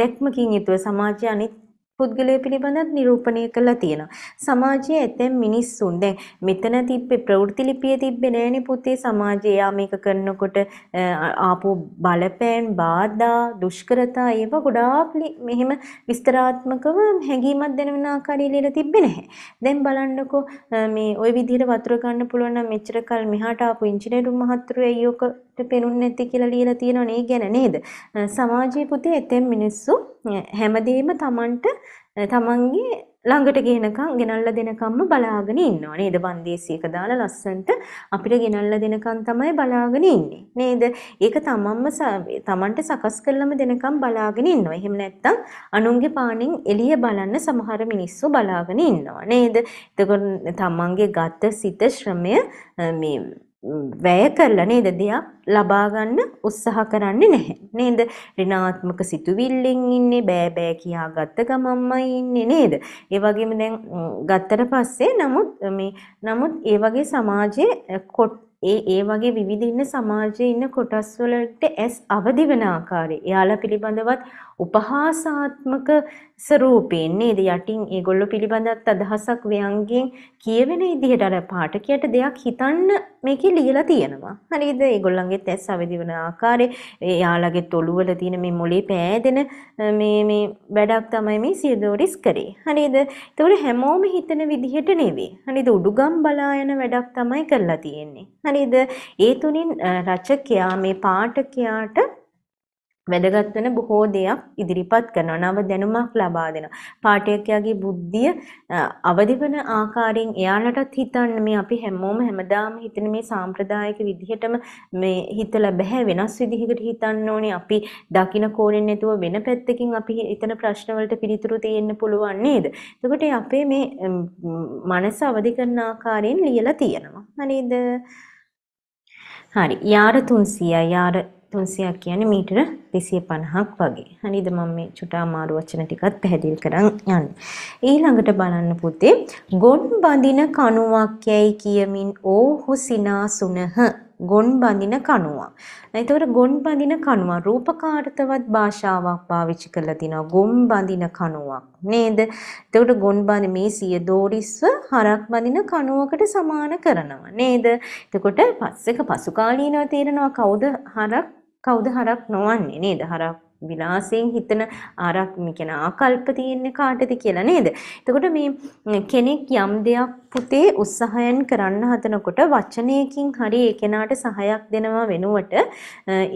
දැක්මකින් යුතුව සමාජයේ අනිත් පුද්ගලය පිළිබඳත් නිරූපණය කරලා තියෙනවා. සමාජයේ ඇතැම් මිනිස්සුන් දැන් මෙතන තිබ්බේ ප්‍රවෘත්ති ලිපිය තිබ්බේ නෑනේ පුතේ සමාජයේ යා මේක කරනකොට ආපු බලපෑම්, බාධා, දුෂ්කරතා ඒව ගොඩාක් මෙහෙම විස්තරාත්මකව හැඟීමක් දැනවෙන ආකාරය ලියලා තිබ්බේ නැහැ. දැන් බලන්නකෝ මේ ওই විදිහට වතුර ගන්න පුළුවන් නම් මෙච්චර කල් මෙහාට ආපු ඉංජිනේරු මහත්තුරු ඇයි ඔක පෙනුන් නැති කියලා ලියලා තියෙනවනේ ගැන නේද? සමාජයේ පුතේ එතෙන් මිනිස්සු හැමදේම Tamanට Tamanගේ ළඟට ගෙනකම් ගෙනල්ලා දෙනකම්ම බලාගෙන ඉන්නවා නේද? වන්දේසියක දාලා ලස්සන්ට අපිට ගෙනල්ලා දෙනකම් තමයි බලාගෙන ඉන්නේ. නේද? ඒක තමන්ම තමන්ට සකස් කරලම දෙනකම් බලාගෙන ඉන්නවා. එහෙම නැත්නම් අනුන්ගේ පාණෙන් එළිය බලන්න සමහර මිනිස්සු බලාගෙන ඉන්නවා. නේද? එතකොට තමන්ගේ ගත සිත ශ්‍රමය මේ වැය කරලා නේද දෙයක් ලබා ගන්න උත්සාහ කරන්නේ නැහැ නේද ඍණාත්මක සිතුවිල්ලෙන් ඉන්නේ බෑ බෑ කියා ගත්ත ගමම්මයි ඉන්නේ නේද ඒ වගේම දැන් ගත්තට පස්සේ නමුත් මේ නමුත් ඒ වගේ සමාජයේ ඒ ඒ වගේ විවිධ ඉන්න සමාජයේ ඉන්න කොටස් වලට ඇස් අවදි වෙන ආකාරය එයාලා පිළිබඳවත් උපහාසාත්මක ස්වරූපයෙන් නේද යටින් ඒගොල්ලෝ පිළිබඳත් අදහසක් ව්‍යංගයෙන් කියවෙන විදිහට අර පාඨකයට දෙයක් හිතන්න මේකේ ලියලා තියෙනවා. හරිද? ඒගොල්ලන්ගේ ඇස් අවදි වෙන ආකාරය, එයාලගේ තොළුවල තියෙන මේ මොලේ පෑදෙන මේ මේ වැඩක් තමයි මේ සියදෝරිස් කරේ. හරිද? ඒතකොට හැමෝම හිතන විදිහට නෙවෙයි. හරිද? උඩුගම් බලා යන වැඩක් තමයි කරලා තියෙන්නේ. හරිද? ඒ තුنين රචකයා මේ පාඨකයාට වැදගත් වෙන බොහෝ දෙයක් ඉදිරිපත් කරනවා නව දැනුමක් ලබා දෙනවා පාඨකයාගේ බුද්ධිය අවදි වෙන ආකාරයෙන් එයාලටත් හිතන්න මේ අපි හැමෝම හැමදාම හිතන මේ සාම්ප්‍රදායික විදිහටම මේ හිතලා බෑ වෙනස් විදිහකට හිතන්න ඕනේ අපි දකින කෝණෙන් නැතුව වෙන පැත්තකින් අපි හිතන ප්‍රශ්න වලට පිළිතුරු දෙන්න පුළුවන් නේද එතකොට අපේ මේ මනස අවදි කරන ආකාරයෙන් ලියලා තියෙනවා හරිද හරි යාර 300 යාර තුන්සියක් කියන්නේ මීටර දෙසිය පණහක් වගේ. හනිද මම මේ චුටා මාරු වචන ටිකත් පැහැදිලි කරන් යන්න. ඊළඟට බලන්න පුතේ ගොන් බඳින කණුවක් යැයි කියමින් ඕහු සිනාසුනහ ගොන් බඳින කණුවා. එතකොට ගොන් බඳින කණුවා රූපකාර්ථවත් භාෂාවක් පාවිච්චි කරලා තිනවා. ගොන් බඳින කණුවක් නේද? එතකොට ගොන් බඳින මේ සිය දෝරිස්ව හරක් බඳින කණුවකට සමාන කරනවා නේද? එතකොට පස්සේක පසු කාලීනව තේරෙනවා කවුද හරක් කවුද හරක් නොවන්නේ නේද? හරක් විලාසයෙන් හිතන ආරක් කියන ආකල්ප තියෙන්නේ කාටද කියලා නේද? එතකොට මේ කෙනෙක් යම් දෙයක් පුතේ උත්සාහයෙන් කරන්න හදනකොට වචනයකින් හරි ඒ කෙනාට සහයක් දෙනවා වෙනුවට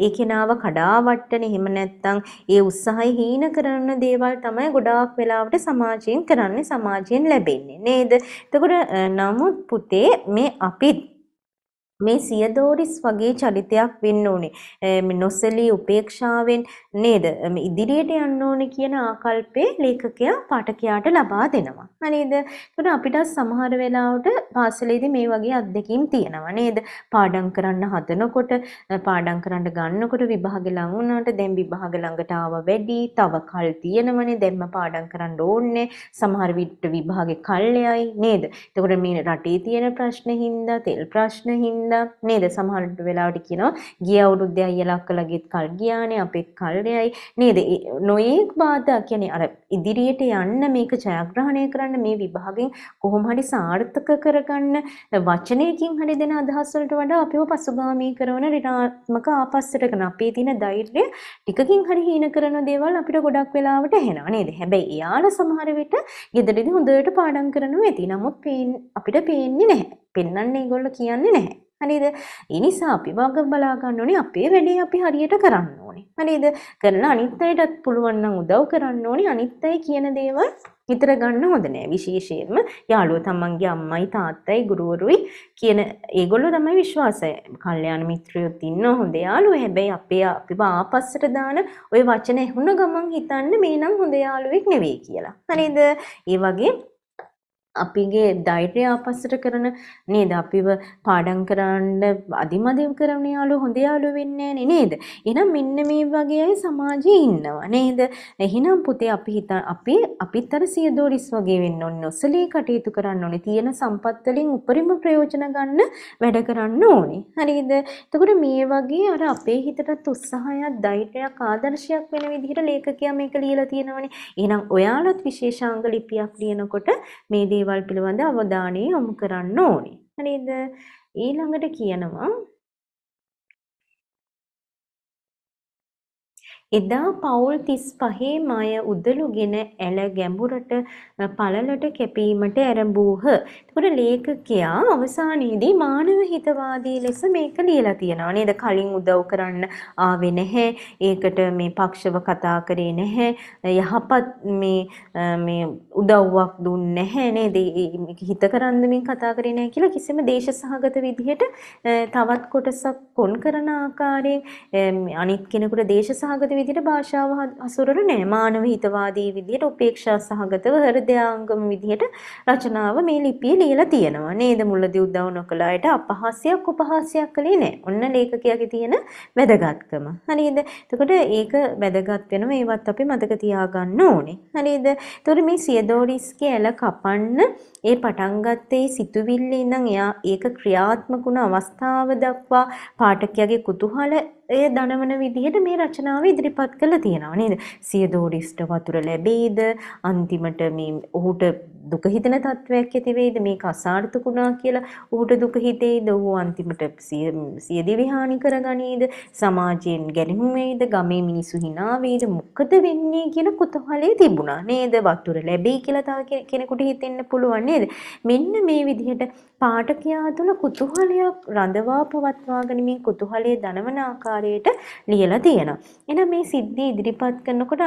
ඒ කෙනාව කඩාවට්ටන එහෙම නැත්නම් ඒ උත්සාහය හීන කරන දේවල් තමයි ගොඩාක් වෙලාවට සමාජයෙන් කරන්නේ සමාජයෙන් ලැබෙන්නේ නේද? එතකොට නමුත් පුතේ මේ අපිත් මේ සියදෝරිස් වගේ චරිතයක් වෙන්න ඕනේ. නොසලී උපේක්ෂාවෙන් නේද ඉදිරියට යන්න ඕනේ කියන ආකල්පේ ලේඛකයා පාඨකයාට ලබා දෙනවා. නේද? ඒකට අපිට සමහර වෙලාවට පාසලේදී මේ වගේ අත්දැකීම් තියෙනවා නේද? පාඩම් කරන්න හදනකොට පාඩම් කරන්න ගන්නකොට විභාගෙ ලඟ වුණාට දැන් විභාග ළඟට ආව වැඩි තව කල් තියෙනවනේ දැන්ම පාඩම් කරන්න ඕනේ. සමහර විට විභාගෙ කල්යයි නේද? එතකොට මේ රටේ තියෙන ප්‍රශ්න හින්දා, තෙල් ප්‍රශ්න හින්දා ඉන්න නේද සමහරට වෙලාවට කියනවා ගිය අවුරුද්දේ අයියලා අක්කලාගේත් කල් ගියානේ අපේ කල්යයි නේද නොයේක් බාධා කියන්නේ අර ඉදිරියට යන්න මේක ජයග්‍රහණය කරන්න මේ විභාගෙන් කොහොම හරි සාර්ථක කරගන්න වචනයකින් හරි දෙන අදහස් වලට වඩා අපිව පසුගාමී කරන ඍණාත්මක ආපස්සට කරන අපේ තියෙන ධෛර්යය ටිකකින් හරි හීන කරන දේවල් අපිට ගොඩක් වෙලාවට එනවා නේද හැබැයි එයාලා සමහර විට ගෙදරදී හොඳට පාඩම් කරනවා ඇති. නමුත් අපිට පේන්නේ නැහැ. පෙන්වන්නේ ඒගොල්ලෝ කියන්නේ නැහැ. හරිද? ඒ නිසා අපි වග බලා ගන්න ඕනේ අපේ වැඩේ අපි හරියට කරන්න ඕනේ. හරිද? කරලා අනිත් අයටත් පුළුවන් නම් උදව් කරන්න ඕනේ. අනිත් අය කියන දේවල් හිතර ගන්න හොඳ නෑ. විශේෂයෙන්ම යාළුවෝ තමන්ගේ අම්මයි තාත්තයි ගුරුවරුයි කියන ඒගොල්ලෝ තමයි විශ්වාසය. කල්යාණ මිත්‍රයොත් ඉන්න හොඳ යාළුවෝ. හැබැයි අපේ අපිව ආපස්සට දාන ওই වචන ඇහුන ගමන් හිතන්න මේ නම් හොඳ යාළුවෙක් නෙවෙයි කියලා. හරිද? ඒ වගේ අපිගේ ධෛර්යය ආපස්සට කරන නේද අපිව පාඩම් කරන්න අදිමදි කරන යාළුවෝ හොඳ යාළුවෝ වෙන්නේ නැනේ නේද එහෙනම් මෙන්න මේ වගේ අය සමාජයේ ඉන්නවා නේද එහෙනම් පුතේ අපි හිත අපි අපිත් අර සියදෝරිස් වගේ වෙන්න ඕනේ ඔසලී කටයුතු කරන්න ඕනේ තියෙන සම්පත් වලින් උපරිම ප්‍රයෝජන ගන්න වැඩ කරන්න ඕනේ හරිද එතකොට මේ වගේ අර අපේ හිතට උත්සාහයක් ධෛර්යයක් ආදර්ශයක් වෙන විදිහට ලේඛකයා මේක ලියලා තියෙනවනේ එහෙනම් ඔයාලත් විශේෂාංග ලිපියක් ලියනකොට මේ දේ දේවල් පිළිබඳ අවධානය යොමු කරන්න ඕනේ. හරිද? ඊළඟට කියනවා එදා පවුල් 35 මය උදළුගෙන ඇල ගැඹුරට පළලට කැපීමට ඇරඹූහ. එතකොට ලේඛකයා අවසානයේදී මානව හිතවාදී ලෙස මේක ලියලා තියෙනවා නේද? කලින් උදව් කරන්න ආවේ නැහැ. ඒකට මේ පක්ෂව කතා කරේ නැහැ. යහපත් මේ මේ උදව්වක් දුන්නේ නැහැ නේද? හිත කරන්ද මේ කතා කරේ නැහැ කියලා කිසිම දේශසහගත විදිහට තවත් කොටසක් කොන් කරන ආකාරයෙන් අනිත් කෙනෙකුට දේශසහගත විදිහට භාෂාව හසුරන නෑ. මානව හිතවාදී විදිහට උපේක්ෂා සහගතව හෘදයාංගම විදිහට රචනාව මේ ලිපියේ ලියලා තියෙනවා. නේද මුලදී උදව් නොකලායට අපහාසයක් උපහාසයක් කලේ නෑ. ඔන්න ලේඛකයාගේ තියෙන වැදගත්කම. හරිද? එතකොට ඒක වැදගත් වෙන මේවත් අපි මතක තියාගන්න ඕනේ. හරිද? එතකොට මේ සියදෝරිස්ගේ ඇල කපන්න ඒ පටන් ගත්තේ සිතුවිල්ලේ ඉඳන් එයා ඒක ක්‍රියාත්මක වුණ අවස්ථාව දක්වා පාඨකයාගේ කුතුහලය දනවන විදිහට මේ රචනාව ඉදිරිපත් කළා තියෙනවා නේද? සිය දෝරිෂ්ඨ වතුර ලැබෙයිද? අන්තිමට මේ ඔහුට දුක හිතෙන තත්වයක් ඇති වෙයිද මේක අසාර්ථක වුණා කියලා ඌට දුක හිතෙයිද ඌ අන්තිමට සිය දිවි හානි කරගනීද සමාජයෙන් ගැලුම් වෙයිද ගමේ මිනිසු hina වෙයිද මොකද වෙන්නේ කියන කුතුහලයේ තිබුණා නේද වතුර ලැබෙයි කියලා තව කෙනෙකුට හිතෙන්න පුළුවන් නේද මෙන්න මේ විදිහට පාඨකයා තුළ කුතුහලයක් රඳවා පවත්වාගෙන මේ කුතුහලයේ දනවන ආකාරයට ලියලා තියෙනවා එහෙනම් මේ සිද්ධි ඉදිරිපත් කරනකොට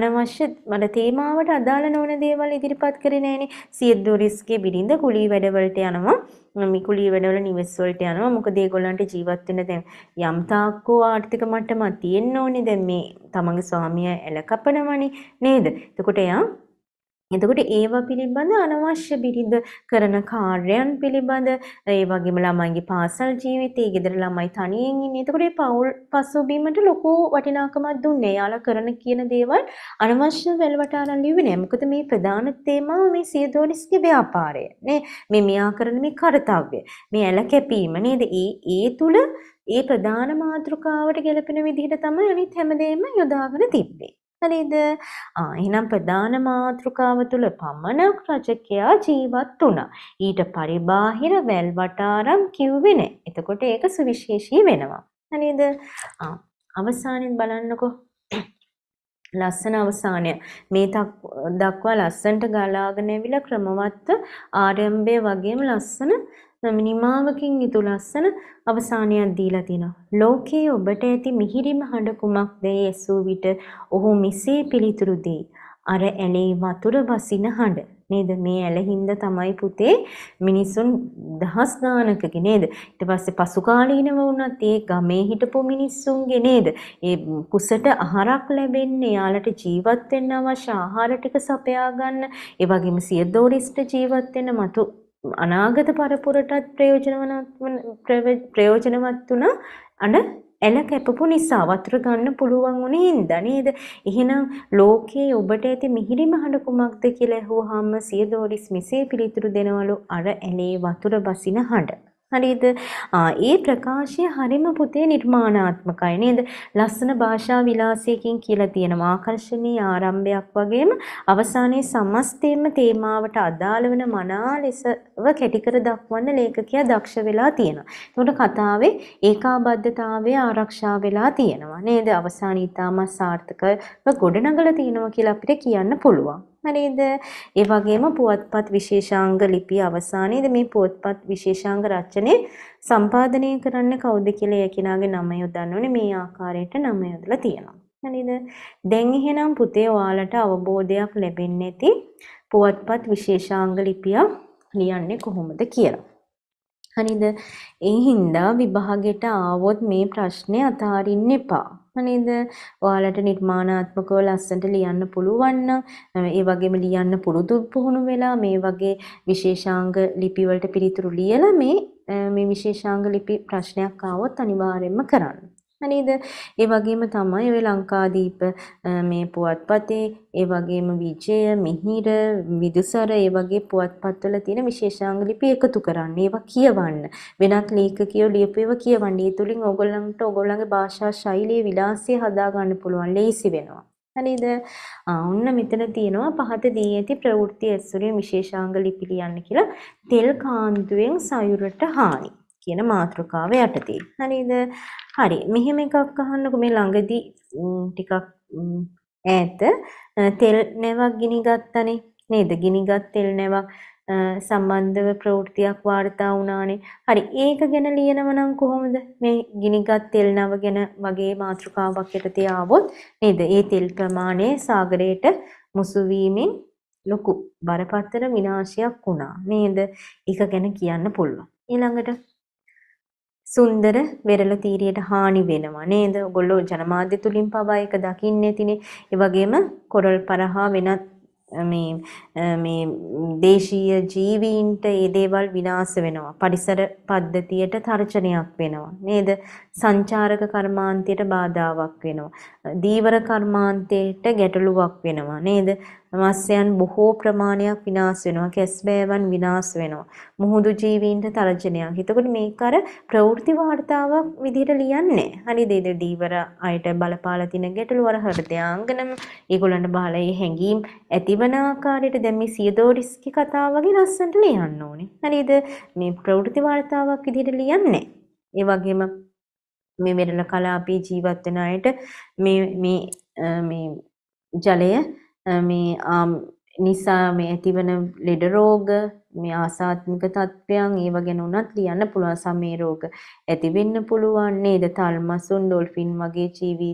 අනවශ්‍ය මට තේමාවට අදාළ නොවන දේවල් ඉදිරිපත් කරේ නෑ තියෙන්නේ සියද්දු රිස්ගේ බිරිඳ කුලී වැඩවලට යනවා මේ කුලී වැඩවල නිවෙස් වලට යනවා මොකද ඒගොල්ලන්ට ජීවත් වෙන්න දැන් යම් තාක්කෝ ආර්ථික මට්ටමක් තියෙන්න ඕනේ දැන් මේ තමන්ගේ ස්වාමියා එලකපනවනේ නේද එතකොට එයා එතකොට ඒව පිළිබඳ අනවශ්‍ය බිරිඳ කරන කාර්යයන් පිළිබඳ ඒ වගේම ළමයිගේ පාසල් ජීවිතේ ගෙදර ළමයි තනියෙන් ඉන්නේ. එතකොට ඒ පවුල් පසුබිමට ලොකු වටිනාකමක් දුන්නේ. යාලා කරන කියන දේවල් අනවශ්‍ය වැලවට අරන් ලිව්වේ නෑ. මොකද මේ ප්‍රධාන තේමාව මේ සියදෝනිස්ගේ ව්‍යාපාරය. නේ මේ මෙයා කරන මේ කාර්යය. මේ ඇල කැපීම නේද? ඒ ඒ තුල ඒ ප්‍රධාන මාතෘකාවට ගැලපෙන විදිහට තමයි අනිත් හැමදේම යොදාගෙන තිබ්බේ. හරිද? ආ එහෙනම් ප්‍රධාන මාතෘකාව තුල පමණක් රචකයා ජීවත් වුණා. ඊට පරිබාහිර වැල් වටාරම් කිව්වේ නැහැ. එතකොට ඒක සුවිශේෂී වෙනවා. හරිද? ආ අවසානයේ බලන්නකෝ ලස්සන අවසානය මේ දක්වා ලස්සන්ට ගලාගෙන ඇවිල්ලා ක්‍රමවත් ආරම්භය වගේම ලස්සන මිනිමාවකින් යුතු ලස්සන අවසානයක් දීලා තිනවා. ලෝකයේ ඔබට ඇති මිහිරිම හඬ කුමක්ද ඇසූ විට ඔහු මෙසේ පිළිතුරු දෙයි. අර ඇලේ වතුර වසින හඬ. නේද මේ ඇලහින්ද තමයි පුතේ මිනිසුන් දහස් ගානකගේ නේද ඊට පස්සේ පසු කාලීනව වුණත් ඒ ගමේ හිටපු මිනිස්සුන්ගේ නේද ඒ කුසට ආහාරක් ලැබෙන්නේ යාලට ජීවත් වෙන්න අවශ්‍ය ආහාර ටික සපයා ගන්න ඒ වගේම සියදෝරිස්ට ජීවත් වෙන්න මතු අනාගත පරපුරටත් ප්‍රයෝජනවත් වුණා අන එල කැපපු නිසා වතුර ගන්න පුළුවන් උනේ හින්දා නේද? එහෙනම් ලෝකයේ ඔබට ඇති මිහිරි මහඬ කුමක්ද කියලා ඇහුවාම සියදෝරිස් මෙසේ පිළිතුරු දෙනවලු අර ඇලේ වතුර බසින හඬ. හරිද? ඒ ප්‍රකාශය හරිම පුතේ නිර්මාණාත්මකයි නේද? ලස්සන භාෂා විලාසයකින් කියලා තියෙනවා ආකර්ෂණීය ආරම්භයක් වගේම අවසානයේ සමස්තයෙන්ම තේමාවට අදාළ වෙන මනා ලෙසව කැටි කර දක්වන්න ලේඛකයා දක්ෂ වෙලා තියෙනවා. එතකොට කතාවේ ඒකාබද්ධතාවය ආරක්ෂා වෙලා තියෙනවා නේද? අවසානයේ ඊටම සාර්ථකව ගොඩනගලා තියෙනවා කියලා අපිට කියන්න පුළුවන්. හරිද? ඒ වගේම පුවත්පත් විශේෂාංග ලිපිය අවසානයේද මේ පුවත්පත් විශේෂාංග රචනය සම්පාදනය කරන්න කවුද කියලා ඒ කෙනාගේ නම යොදන්න ඕනේ. මේ ආකාරයට නම යොදලා තියෙනවා. හරිද? දැන් එහෙනම් පුතේ ඔයාලට අවබෝධයක් ලැබෙන්නේ නැති පුවත්පත් විශේෂාංග ලිපිය ලියන්නේ කොහොමද කියලා. හරිද? ඒ හින්දා විභාගයට ආවොත් මේ ප්‍රශ්නේ අතාරින්න එපා. නේද? ඔයාලට නිර්මාණාත්මකව ලස්සනට ලියන්න පුළුවන් නම් ඒ වගේම ලියන්න පුරුදු පුහුණු වෙලා මේ වගේ විශේෂාංග ලිපි වලට පිළිතුරු ලියලා මේ මේ විශේෂාංග ලිපි ප්‍රශ්නයක් ආවොත් අනිවාර්යයෙන්ම කරන්න. නේද? ඒ වගේම තමයි ඔය ලංකාදීප මේ පුවත්පතේ ඒ වගේම විජය, මිහිර, විදුසර ඒ වගේ පුවත්පත්වල තියෙන විශේෂාංග ලිපි එකතු කරන්න. ඒවා කියවන්න. වෙනත් ලේඛකයෝ ලියපු ඒවා කියවන්න. ඒ තුලින් ඕගොල්ලන්ට ඕගොල්ලන්ගේ භාෂා ශෛලියේ විලාසය හදා ගන්න පුළුවන්. ලේසි වෙනවා. හරිද? ඔන්න මෙතන තියෙනවා පහත දී ඇති ප්‍රවෘත්ති ඇසුරේ විශේෂාංග ලිපි ලියන්න කියලා තෙල් කාන්දුවෙන් සයුරට හානි. කියන මාතෘකාව යටතේ. හරිද? හරි. මෙහෙම එකක් අහන්නකෝ මේ ළඟදී ටිකක් ඈත තෙල් නැවක් ගිනි ගත්තනේ. නේද? ගිනිගත් තෙල් නැවක් සම්බන්ධව ප්‍රවෘත්තියක් වාර්තා වුණානේ. හරි. ඒක ගැන ලියනව නම් කොහොමද? මේ ගිනිගත් තෙල් නව ගැන වගේ මාතෘකාවක් යටතේ ආවොත් නේද? ඒ තෙල් ප්‍රමාණය සාගරයට මුසු වීමෙන් ලොකු බරපතල විනාශයක් වුණා නේද? ඒක ගැන කියන්න පුළුවන්. ඊළඟට සුන්දර වෙරළ තීරියට හානි වෙනවා නේද? ඔයගොල්ලෝ ජනමාධ්‍ය තුලින් පවා ඒක දකින්නේ තිනේ. ඒ වගේම කොරල් පරහා වෙනත් මේ මේ දේශීය ජීවීන්ට මේ දේවල් විනාශ වෙනවා. පරිසර පද්ධතියට තර්ජනයක් වෙනවා. නේද? සංචාරක කර්මාන්තයට බාධාවක් වෙනවා. දීවර කර්මාන්තයට ගැටලුවක් වෙනවා. නේද? මත්ස්‍යයන් බොහෝ ප්‍රමාණයක් විනාශ වෙනවා. කැස්බෑවන් විනාශ වෙනවා. මුහුදු ජීවීන්ට තර්ජනයක්. එතකොට මේක අර ප්‍රවෘත්ති වාර්තාවක් විදිහට ලියන්නේ. හරි දෙද දීවර අයට බලපාලා තියෙන ගැටලු අර හෘදයාංගනම ඒගොල්ලන්ට බහලා ඒ හැඟීම් ඇතිවන ආකාරයට දැන් මේ සියදෝරිස්කි කතාව වගේ ලස්සනට ලියන්න ඕනේ. හරිද? මේ ප්‍රවෘත්ති වාර්තාවක් විදිහට ලියන්නේ. ඒ වගේම මේ වෙරළ කලාපී ජීවත් වෙන අයට මේ මේ මේ ජලය මේ um, නිසා මේ ඇතිවන ලෙඩ රෝග මේ ආසාත්මික තත්ත්වයන් ඒව ගැන උනත් ලියන්න පුළුවන් සමේ රෝග ඇති වෙන්න පුළුවන් නේද තල්මසුන් ඩොල්ෆින් වගේ ජීවි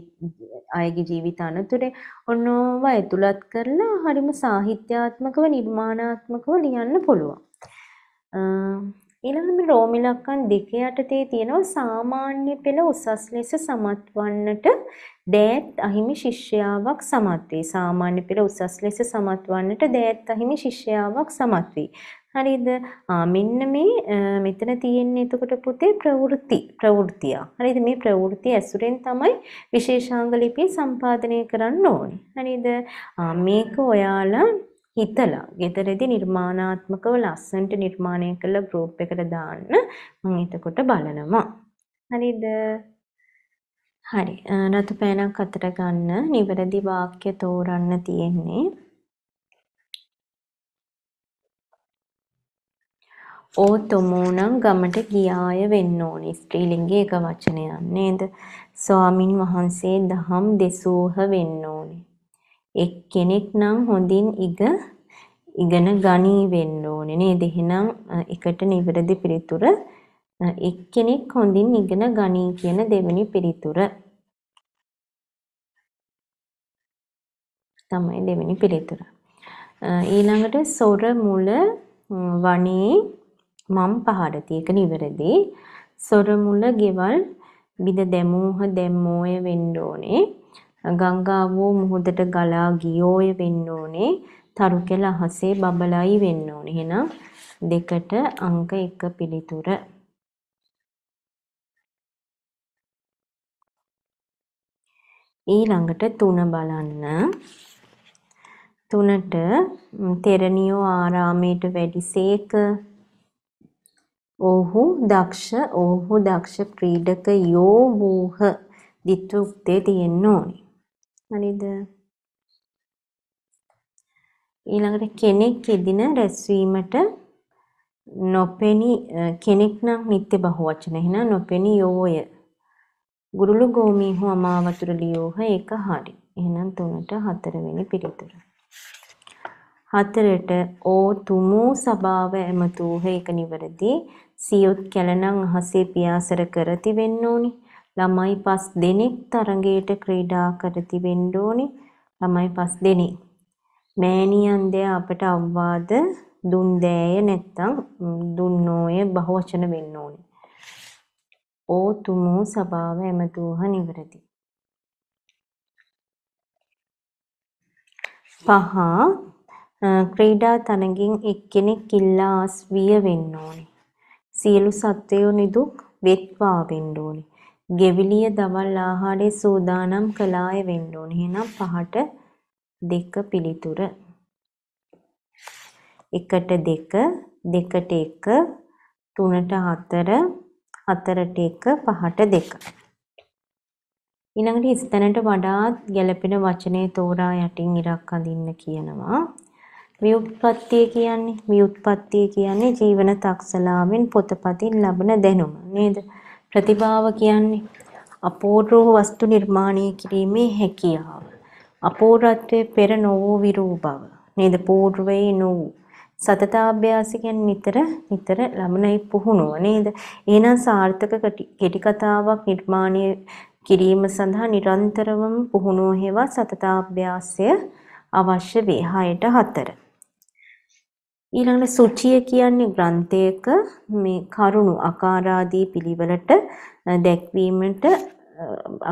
අයගේ ජීවිත අනතුරේ ඔන්නෝව ඇතුළත් කරලා හරිම සාහිත්‍යාත්මකව නිර්මාණාත්මකව ලියන්න පුළුවන් ඊළඟම රෝමි ලක්කම් දෙක යටතේ තියෙනවා සාමාන්‍ය පෙළ උසස් ලෙස සමත්වන්නට දෑත් අහිමි ශිෂ්‍යාවක් සමත් වේ. සාමාන්‍ය පෙළ උසස් ලෙස සමත්වන්නට දෑත් අහිමි ශිෂ්‍යාවක් සමත් වේ. හරිද? මෙන්න මේ මෙතන තියෙන්නේ එතකොට පුතේ ප්‍රවෘත්ති ප්‍රවෘත්තිය. හරිද? මේ ප්‍රවෘත්ති ඇසුරෙන් තමයි විශේෂාංග ලිපිය සම්පාදනය කරන්න ඕනේ. හරිද? මේක ඔයාලා හිතලා ගෙදරදී නිර්මාණාත්මකව ලස්සනට නිර්මාණය කළ ගෲප් එකට දාන්න මම එතකොට බලනවා. හරිද? හරි. රතු පෑනක් අතට ගන්න නිවැරදි වාක්‍ය තෝරන්න තියෙන්නේ. ඕ තොමෝනම් ගමට ගියාය වෙන්න ඕනි. ස්ත්‍රීලිංගයේ එක වචනයක් නේද? ස්වාමින් වහන්සේ දහම් දෙසූහ වෙන්න ඕනි. එක්කෙනෙක් නම් හොඳින් ඉග ඉගෙන ගනී වෙන්න ඕනේ නේද? එහෙනම් එකට නිවැරදි පිළිතුර එක්කෙනෙක් හොඳින් ඉගෙන ගනී කියන දෙවෙනි පිළිතුර තමයි දෙවෙනි පිළිතුර. ඊළඟට සොර මුල වනේ මම් පහරති. ඒක නිවැරදි. සොර මුල ගෙවල් බිඳ දැමූහ දැම්මෝය වෙන්න ඕනේ. ගංගාව මුහුදට ගලා ගියෝය වෙන්න ඕනේ. තරු කෙල අහසේ බබලයි වෙන්න ඕනේ. එහෙනම් දෙකට අංක 1 පිළිතුර. ඊළඟට 3 බලන්න. තුනට තෙරණියෝ ආරාමයට වැඩිසේක ඔහු දක්ෂ ඔහු දක්ෂ ක්‍රීඩකයෝ වූහ දිත්වුක්තේ තියෙන්න ඕනේ හරිද? ඊළඟට කෙනෙක් එදින රැස්වීමට නොපෙනි කෙනෙක් නම් නිත්‍ය බහුවචන එන නොපෙනි යෝය. ගුරුළු ගෝමීහු අමාවතුර ලියෝහ ඒක හරි. එහෙනම් තුනට හතරවෙනි පිළිතුර. හතරට ඕ තුමෝ සභාව ඇමතූහ ඒක නිවැරදි. සියොත් කැලණං අහසේ පියාසර කර තිබෙන්න ඕනේ. ළමයි 5 දෙනෙක් තරඟයට ක්‍රීඩා කර තිබෙන්න ඕනේ. ළමයි 5 දෙනෙක්. මෑණියන් දෙය අපට අවවාද දුන් දෑය නැත්තම් දුන්නෝය බහවචන වෙන්න ඕනේ. ඕතුමෝ සභාව ඇමතූහ නිවරදි. පහ ක්‍රීඩා තනකින් එක්කෙනෙක් ඉල්ලා ආස්විය වෙන්න ඕනේ. සියලු සත්වයෝ නිදුක් වෙත්වා වෙන්න ඕනේ. ගෙවිලිය දවල් ආහාරයේ සූදානම් කළාය වෙන්න ඕනේ. එහෙනම් පහට දෙක පිළිතුර. එකට දෙක, දෙකට එක, තුනට හතර, හතරට එක, පහට දෙක. ඊළඟට ස්තනට වඩාත් ගැළපෙන වචනේ තෝරා යටින් ඉරක් අඳින්න කියනවා. ව්‍යුත්පත්තිය කියන්නේ ව්‍යුත්පත්තිය කියන්නේ ජීවන තක්සලාවෙන් පොතපතින් ලබන දැනුම නේද? ප්‍රතිභාව කියන්නේ අපූර්ව වස්තු නිර්මාණය කිරීමේ හැකියාව. අපූර්වත්වයේ පෙර නොවූ විරූ බව. නේද? పూర్වයේ නොවූ. සතතාභ්‍යාස කියන්නේ නිතර නිතර ලබන පුහුණුව නේද? එහෙනම් සාර්ථක කෙටි කතාවක් නිර්මාණය කිරීම සඳහා නිරන්තරවම පුහුණුව හේවා සතතාභ්‍යාසය අවශ්‍ය වේ 6ට 4. ඊළඟට සුචිය කියන්නේ ග්‍රන්ථයක මේ කරුණු අකාරාදී පිළිවෙලට දැක්වීමට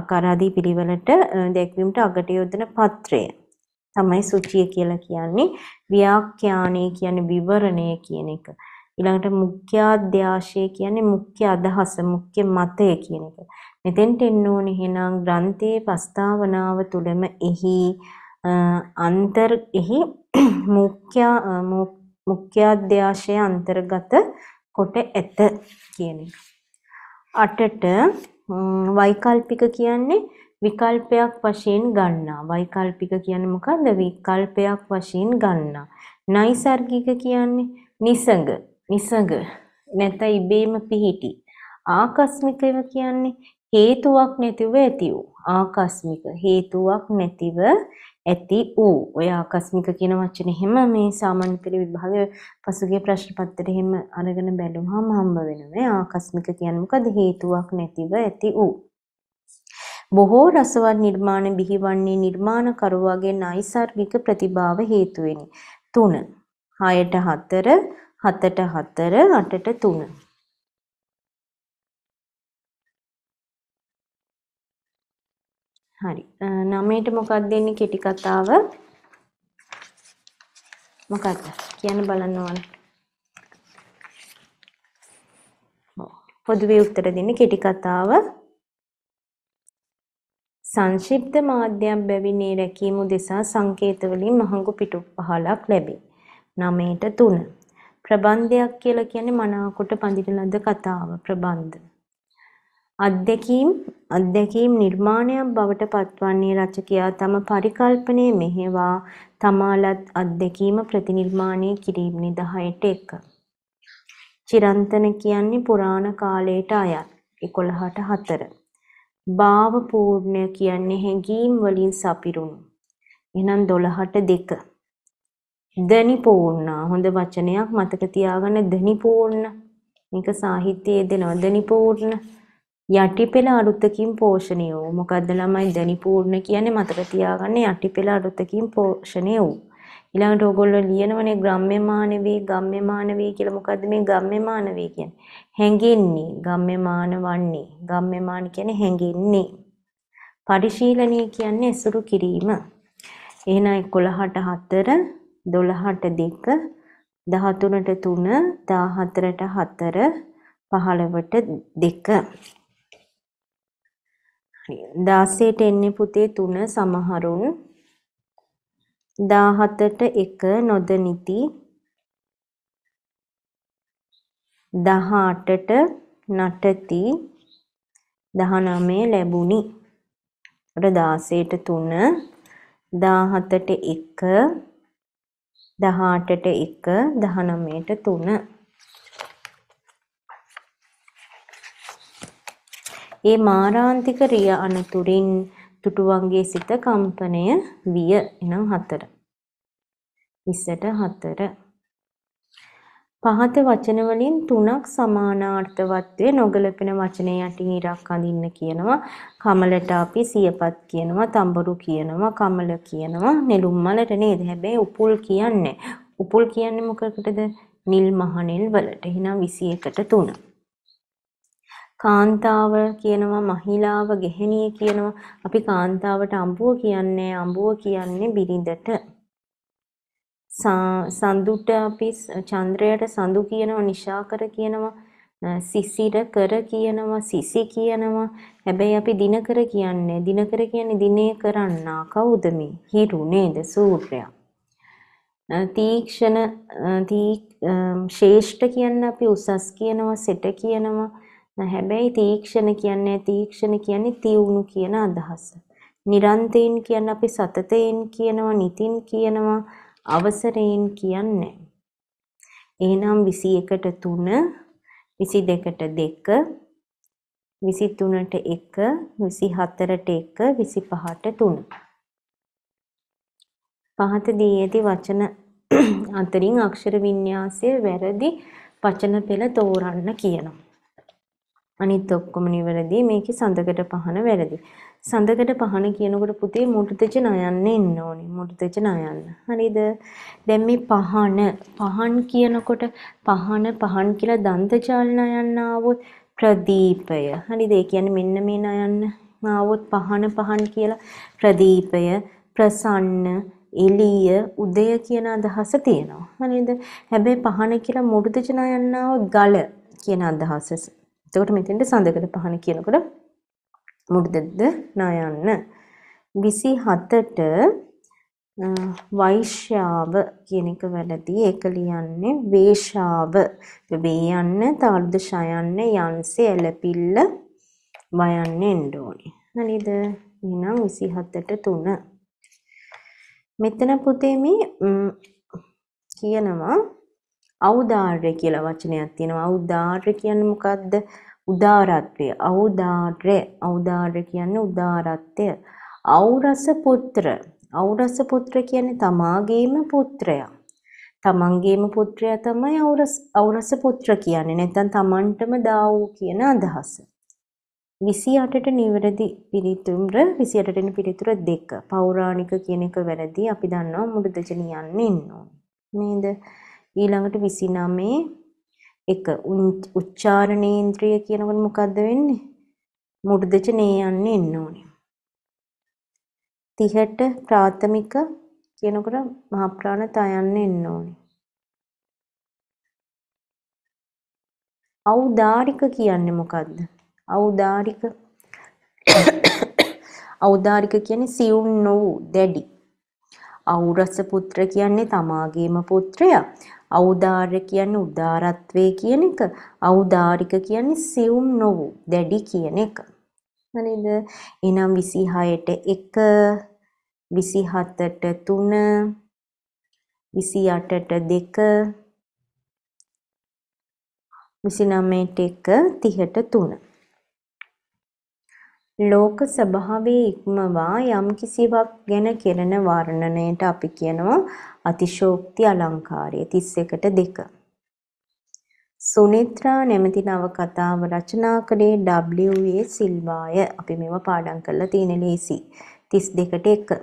අකාරාදී පිළිවෙලට දැක්වීමට අගට යොදන පත්‍රය තමයි සුචිය කියලා කියන්නේ ව්‍යාඛ්‍යානය කියන්නේ විවරණය කියන එක. ඊළඟට මුඛ්‍යාධ්‍යාශය කියන්නේ මුඛ්‍ය අදහස මුඛ්‍ය මතය කියන එක. මෙතෙන්ට එන්න ඕනේ එහෙනම් ග්‍රන්ථයේ ප්‍රස්තාවනාව තුළම එහි අන්තර් එහි මුඛ්‍ය මුඛ්‍යාධ්‍යාශය අන්තර්ගත කොට ඇත කියන එක. අටට වෛකල්පික කියන්නේ විකල්පයක් වශයෙන් ගන්නා. වෛකල්පික කියන්නේ මොකද්ද? විකල්පයක් වශයෙන් ගන්නා. නයිසර්ගික කියන්නේ නිසඟ. නිසඟ නැත ඉබේම පිහිටි. ආකස්මිකව කියන්නේ හේතුවක් නැතිව ඇති වූ. ආකස්මික හේතුවක් නැතිව ඇති වූ ඔය ආකස්මික කියන වචනේ හැම මේ සාමාන්‍ය පෙළ විභාගයේ පසුගිය ප්‍රශ්න පත්‍රෙට හැම අරගෙන බැලුවාම හම්බ වෙනවා ආකස්මික කියන්නේ මොකද හේතුවක් නැතිව ඇති වූ බොහෝ රසවත් නිර්මාණ බිහිවන්නේ නිර්මාණකරුවාගේ නයිසර්ගික ප්‍රතිභාව හේතුවෙනි 3 6ට 4 7ට 4 8ට 3 හරි. නමයට මොකක්ද දෙන්නේ කෙටි කතාව? මොකක්ද? කියන්න බලන්න ඕන. පොදුවේ උත්තර දෙන්නේ කෙටි කතාව. සංක්ෂිප්ත මාධ්‍යයක් බැවින් ඒ රැකීම උදෙසා සංකේතවලින් මහඟු පිටු පහලක් ලැබේ. නමයට 3. ප්‍රබන්ධයක් කියලා කියන්නේ මනාකොට පඳින ලද කතාව ප්‍රබන්ධ. අත්දැකීම් අත්දැකීම් නිර්මාණයක් බවට පත්වන්නේ රචකයා තම පරිකල්පනය මෙහෙවා තමාලත් අත්දැකීම ප්‍රතිනිර්මාණය කිරීම නිදහයට එක. චිරන්තන කියන්නේ පුරාණ කාලයට අයත් 11ට 4. භාවපූර්ණ කියන්නේ හැඟීම් වලින් සපිරුණු. එහෙනම් 12ට 2. දනිපූර්ණ හොඳ වචනයක් මතක තියාගන්න දනිපූර්ණ මේක සාහිත්‍යයේ දෙනවා දනිපූර්ණ යටිපෙළ අලුතකින් පෝෂණය වූ මොකද්ද ළමයි දැනිපූර්ණ කියන්නේ මතක තියාගන්න යටිපෙළ අලුතකින් පෝෂණය වූ ඊළඟට ඕගොල්ලෝ ලියනවනේ ගම්ම්‍යමාන වේ ගම්ම්‍යමාන වේ කියලා මොකද්ද මේ ගම්ම්‍යමාන වේ කියන්නේ හැඟෙන්නේ ගම්ම්‍යමාන වන්නේ ගම්ම්‍යමාන කියන්නේ හැඟෙන්නේ පරිශීලනය කියන්නේ ඇසුරු කිරීම එහෙනම් 11ට 4 12ට 2 13ට 3 14ට 4 15ට 2 හරි 16ට එන්නේ පුතේ 3 සමහරුන් 17ට 1 නොදනිති 18ට නටති 19 ලැබුණි. අර 16ට 3 17ට 1 18ට 1 19ට 3 ඒ මාරාන්තික රිය අනතුරින් තුටුවන්ගේ සිත කම්පනය විය. එනම් 4. 20ට 4. පහත වචන වලින් තුනක් සමානාර්ථවත්වයේ නොගැලපෙන වචනය යටින් ඉරක් අඳින්න කියනවා. කමලට අපි සියපත් කියනවා, තඹරු කියනවා, කමල කියනවා, නෙළුම් මලට නේද? හැබැයි උපුල් කියන්නේ. උපුල් කියන්නේ මොකකටද? නිල් මහනෙල් වලට. එහෙනම් 21ට 3. කාන්තාව කියනවා මහිලාව ගෙහණිය කියනවා අපි කාන්තාවට අඹුව කියන්නේ අඹුව කියන්නේ බිරිඳට සඳුට අපි චන්ද්‍රයට සඳු කියනවා නිශාකර කියනවා සිසිර කර කියනවා සිසි කියනවා හැබැයි අපි දිනකර කියන්නේ දිනකර කියන්නේ දිනේ කරන්නා කවුද මේ හිරු නේද සූර්යයා තීක්ෂණ තී ශේෂ්ඨ කියන්නේ අපි උසස් කියනවා සෙට කියනවා හැබැයි තීක්ෂණ කියන්නේ තීක්ෂණ කියන්නේ තියුණු කියන අදහස. නිරන්තයෙන් කියන්නේ අපි සතතයෙන් කියනවා, නිතින් කියනවා, අවසරයෙන් කියන්නේ. එහෙනම් 21ට 3 22ට 2 23ට 1 24ට 1 25ට 3 පහත දී ඇති වචන අතරින් අක්ෂර වින්‍යාසය වැරදි වචන පෙළ තෝරන්න කියනවා. අනිත් ඔක්කොම නිවැරදි. මේකේ සඳකට පහන වැරදි. සඳකට පහන කියනකොට පුතේ මුටුතෙච නයන්න එන්න ඕනේ. මුටුතෙච නයන්න. හරිද? දැන් මේ පහන පහන් කියනකොට පහන පහන් කියලා දන්තචාල නයන්න ආවොත් ප්‍රදීපය. හරිද? ඒ කියන්නේ මෙන්න මේ නයන්න ආවොත් පහන පහන් කියලා ප්‍රදීපය ප්‍රසන්න එළිය උදය කියන අදහස තියෙනවා. හරිද? හැබැයි පහන කියලා මුරුදචනා යන්නව ගල කියන අදහස එතකොට මෙතෙන්ට සඳකඩ පහන කියනකොට මුඩු දෙද්ද ණයන්න 27ට වෛශ්‍යාව කියන එක වැළදී ඒක ලියන්නේ වේශාව. වේ යන්න, තාලුදශ යන්න, යන්සේ ඇලපිල්ල වයන්න එන්න ඕනේ. හරිද? එහෙනම් 27ට 3. මෙතන පුතේ මේ කියනවා ඖදාර්ය කියලා වචනයක් තියෙනවා. ඖදාර්ය කියන්නේ මොකද්ද? උදාරත්වය. ඖදාර්ය. ඖදාර්ය කියන්නේ උදාරත්වය. ඖරස පුත්‍ර. ඖරස පුත්‍ර කියන්නේ තමාගේම පුත්‍රයා. තමන්ගේම පුත්‍රයා තමයි ඖරස ඖරස පුත්‍ර කියන්නේ. නැත්නම් තමන්ටම දා වූ කියන අදහස. 28ට නිවැරදි පිළිතුර 28ට වෙන පිළිතුර දෙක. පෞරාණික කියන එක වැරදි. අපි දන්නවා මුරුදජනියන් ඉන්න ඕනේ. නේද? ඊළඟට 29 එක උච්චාරණේන්ද්‍රිය කියනකොට මොකද්ද වෙන්නේ? මුර්ධජ නේයන්න එන්න ඕනේ. 30ට ප්‍රාථමික කියනකොට මහ ප්‍රාණ තයන්න එන්න ඕනේ. ඖදාරික කියන්නේ මොකද්ද? ඖදාරික [coughs] ඖදාරික කියන්නේ සියුම් නොවු දැඩි. ඖරස පුත්‍ර කියන්නේ තමාගේම පුත්‍රයා. ඖදාර්ය කියන්නේ උදාරත්වයේ කියන එක. ඖදාරික කියන්නේ සියුම් නොවු දැඩි කියන එක. හරිද? එහෙනම් 26ට 1 27ට 3 28ට 2 විසිනමයට එක තිහට තුන. ලෝක ස්වභාවයේ ඉක්මවා යම් කිසිවක් ගැන කෙරෙන වර්ණනයට අපි කියනවා අතිශෝක්ති අලංකාරය 31ට දෙක. සුනේත්‍රා නැමැති නවකතාව රචනා කළේ W.A. සිල්වාය. අපි මේව පාඩම් කරලා තියෙන ලේසි. 32ට 1.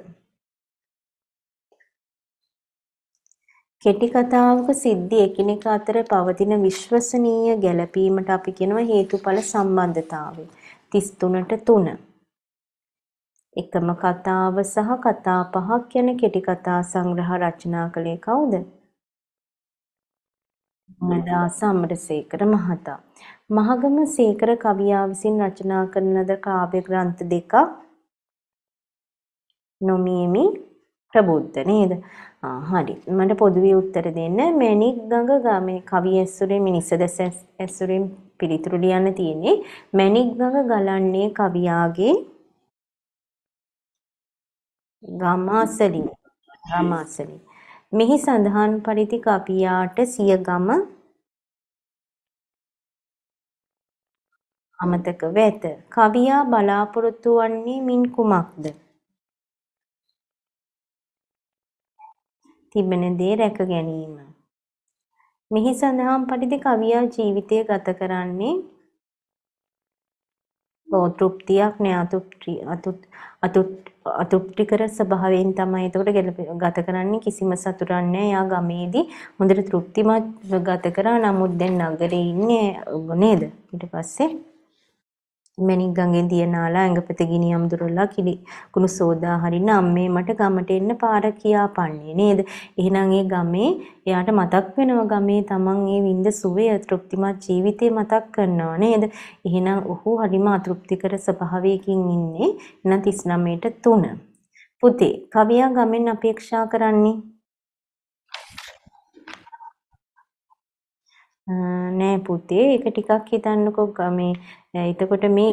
කෙටි කතාවක සිද්ධි එකිනෙක අතර පවතින විශ්වසනීය ගැළපීමට අපි කියනවා හේතුඵල සම්බන්ධතාවය. 33ට 3. එකම කතාව සහ කතා පහක් යන කෙටි කතා සංග්‍රහ රචනා කළේ කවුද? මදා සම්මරසේකර මහතා. මහගම සේකර කවියා විසින් රචනා කරන ලද කාව්‍ය ග්‍රන්ථ දෙකක් නොමියමි ප්‍රබුද්ධ නේද? හරි. මට පොදුවේ උත්තර දෙන්න. මැණික් ගඟ ගමේ කවි ඇසුරේ මිනිස් දැස ඇසුරෙන් පිළිතුරු ලියන්න තියෙන්නේ. මැණික් ගඟ ගලන්නේ කවියාගේ ගමාසලින් ගමාසලින් මෙහි සඳහන් පරිදි කපියාට සිය ගම අමතකව ඇත. කවියා බලාපොරොත්තු වන්නේ මින් කුමක්ද? තිබෙන දේ රැක ගැනීම. මෙහි සඳහන් පරිදි කවියා ජීවිතය ගත කරන්නේ තෘප්තියක් නෑ අතෘප්ති අතෘප්තිකර ස්වභාවයෙන් තමයි එතකොට ගත කරන්නේ කිසිම සතුටක් නෑ. යා ගමේදී හොඳට තෘප්තිමත් ගත කරා. නමුත් දැන් නගරේ ඉන්නේ නේද? ඊට පස්සේ මැනික්ගඟෙන් තියනාලා ඇඟපත ගිනි අමුදුරලා කිලි කුණු සෝදා හරින අම්මේ මට ගමට එන්න පාර කියාපන්නේ නේද එහෙනම් ඒ ගමේ එයාට මතක් වෙනවා ගමේ තමන් ඒ විඳ සුවේ තෘප්තිමත් ජීවිතේ මතක් කරනවා නේද එහෙනම් ඔහු හරිම අතෘප්තිකර ස්වභාවයකින් ඉන්නේ නම් 39ට 3 පුතේ කවියා ගමෙන් අපේක්ෂා කරන්නේ නෑ පුතේ ඒක ටිකක් හිතන්නකෝ මේ එතකොට මේ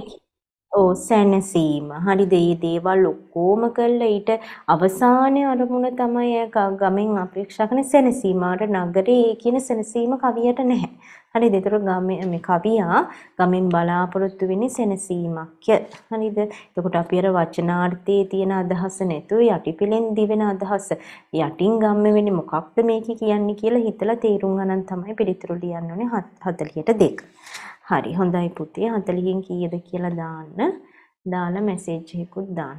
ඕ සැනසීම. හරිද? මේ දේවල් ඔක්කොම කළා ඊට අවසානයේ අරමුණ තමයි ගමෙන් අපේක්ෂා කරන සැනසීම. අර නගරේ කියන සැනසීම කවියට නැහැ. හරිද? ඒතර ගමේ මේ කවියා ගමෙන් බලාපොරොත්තු වෙන්නේ සැනසීමක්. හරිද? එතකොට අපි අර වචනාර්ථයේ තියෙන අදහස නැතුව යටිපිලෙන් දිවෙන අදහස යටින් ගම්ම වෙන්නේ මොකක්ද මේකේ කියන්නේ කියලා හිතලා තේරුම් ගන්න තමයි පිළිතුරු ලියන්න ඕනේ 42. හරි හොඳයි පුතේ 40කින් කීයද කියලා දාන්න. දාලා මැසේජ් එකකුත් දාන්න.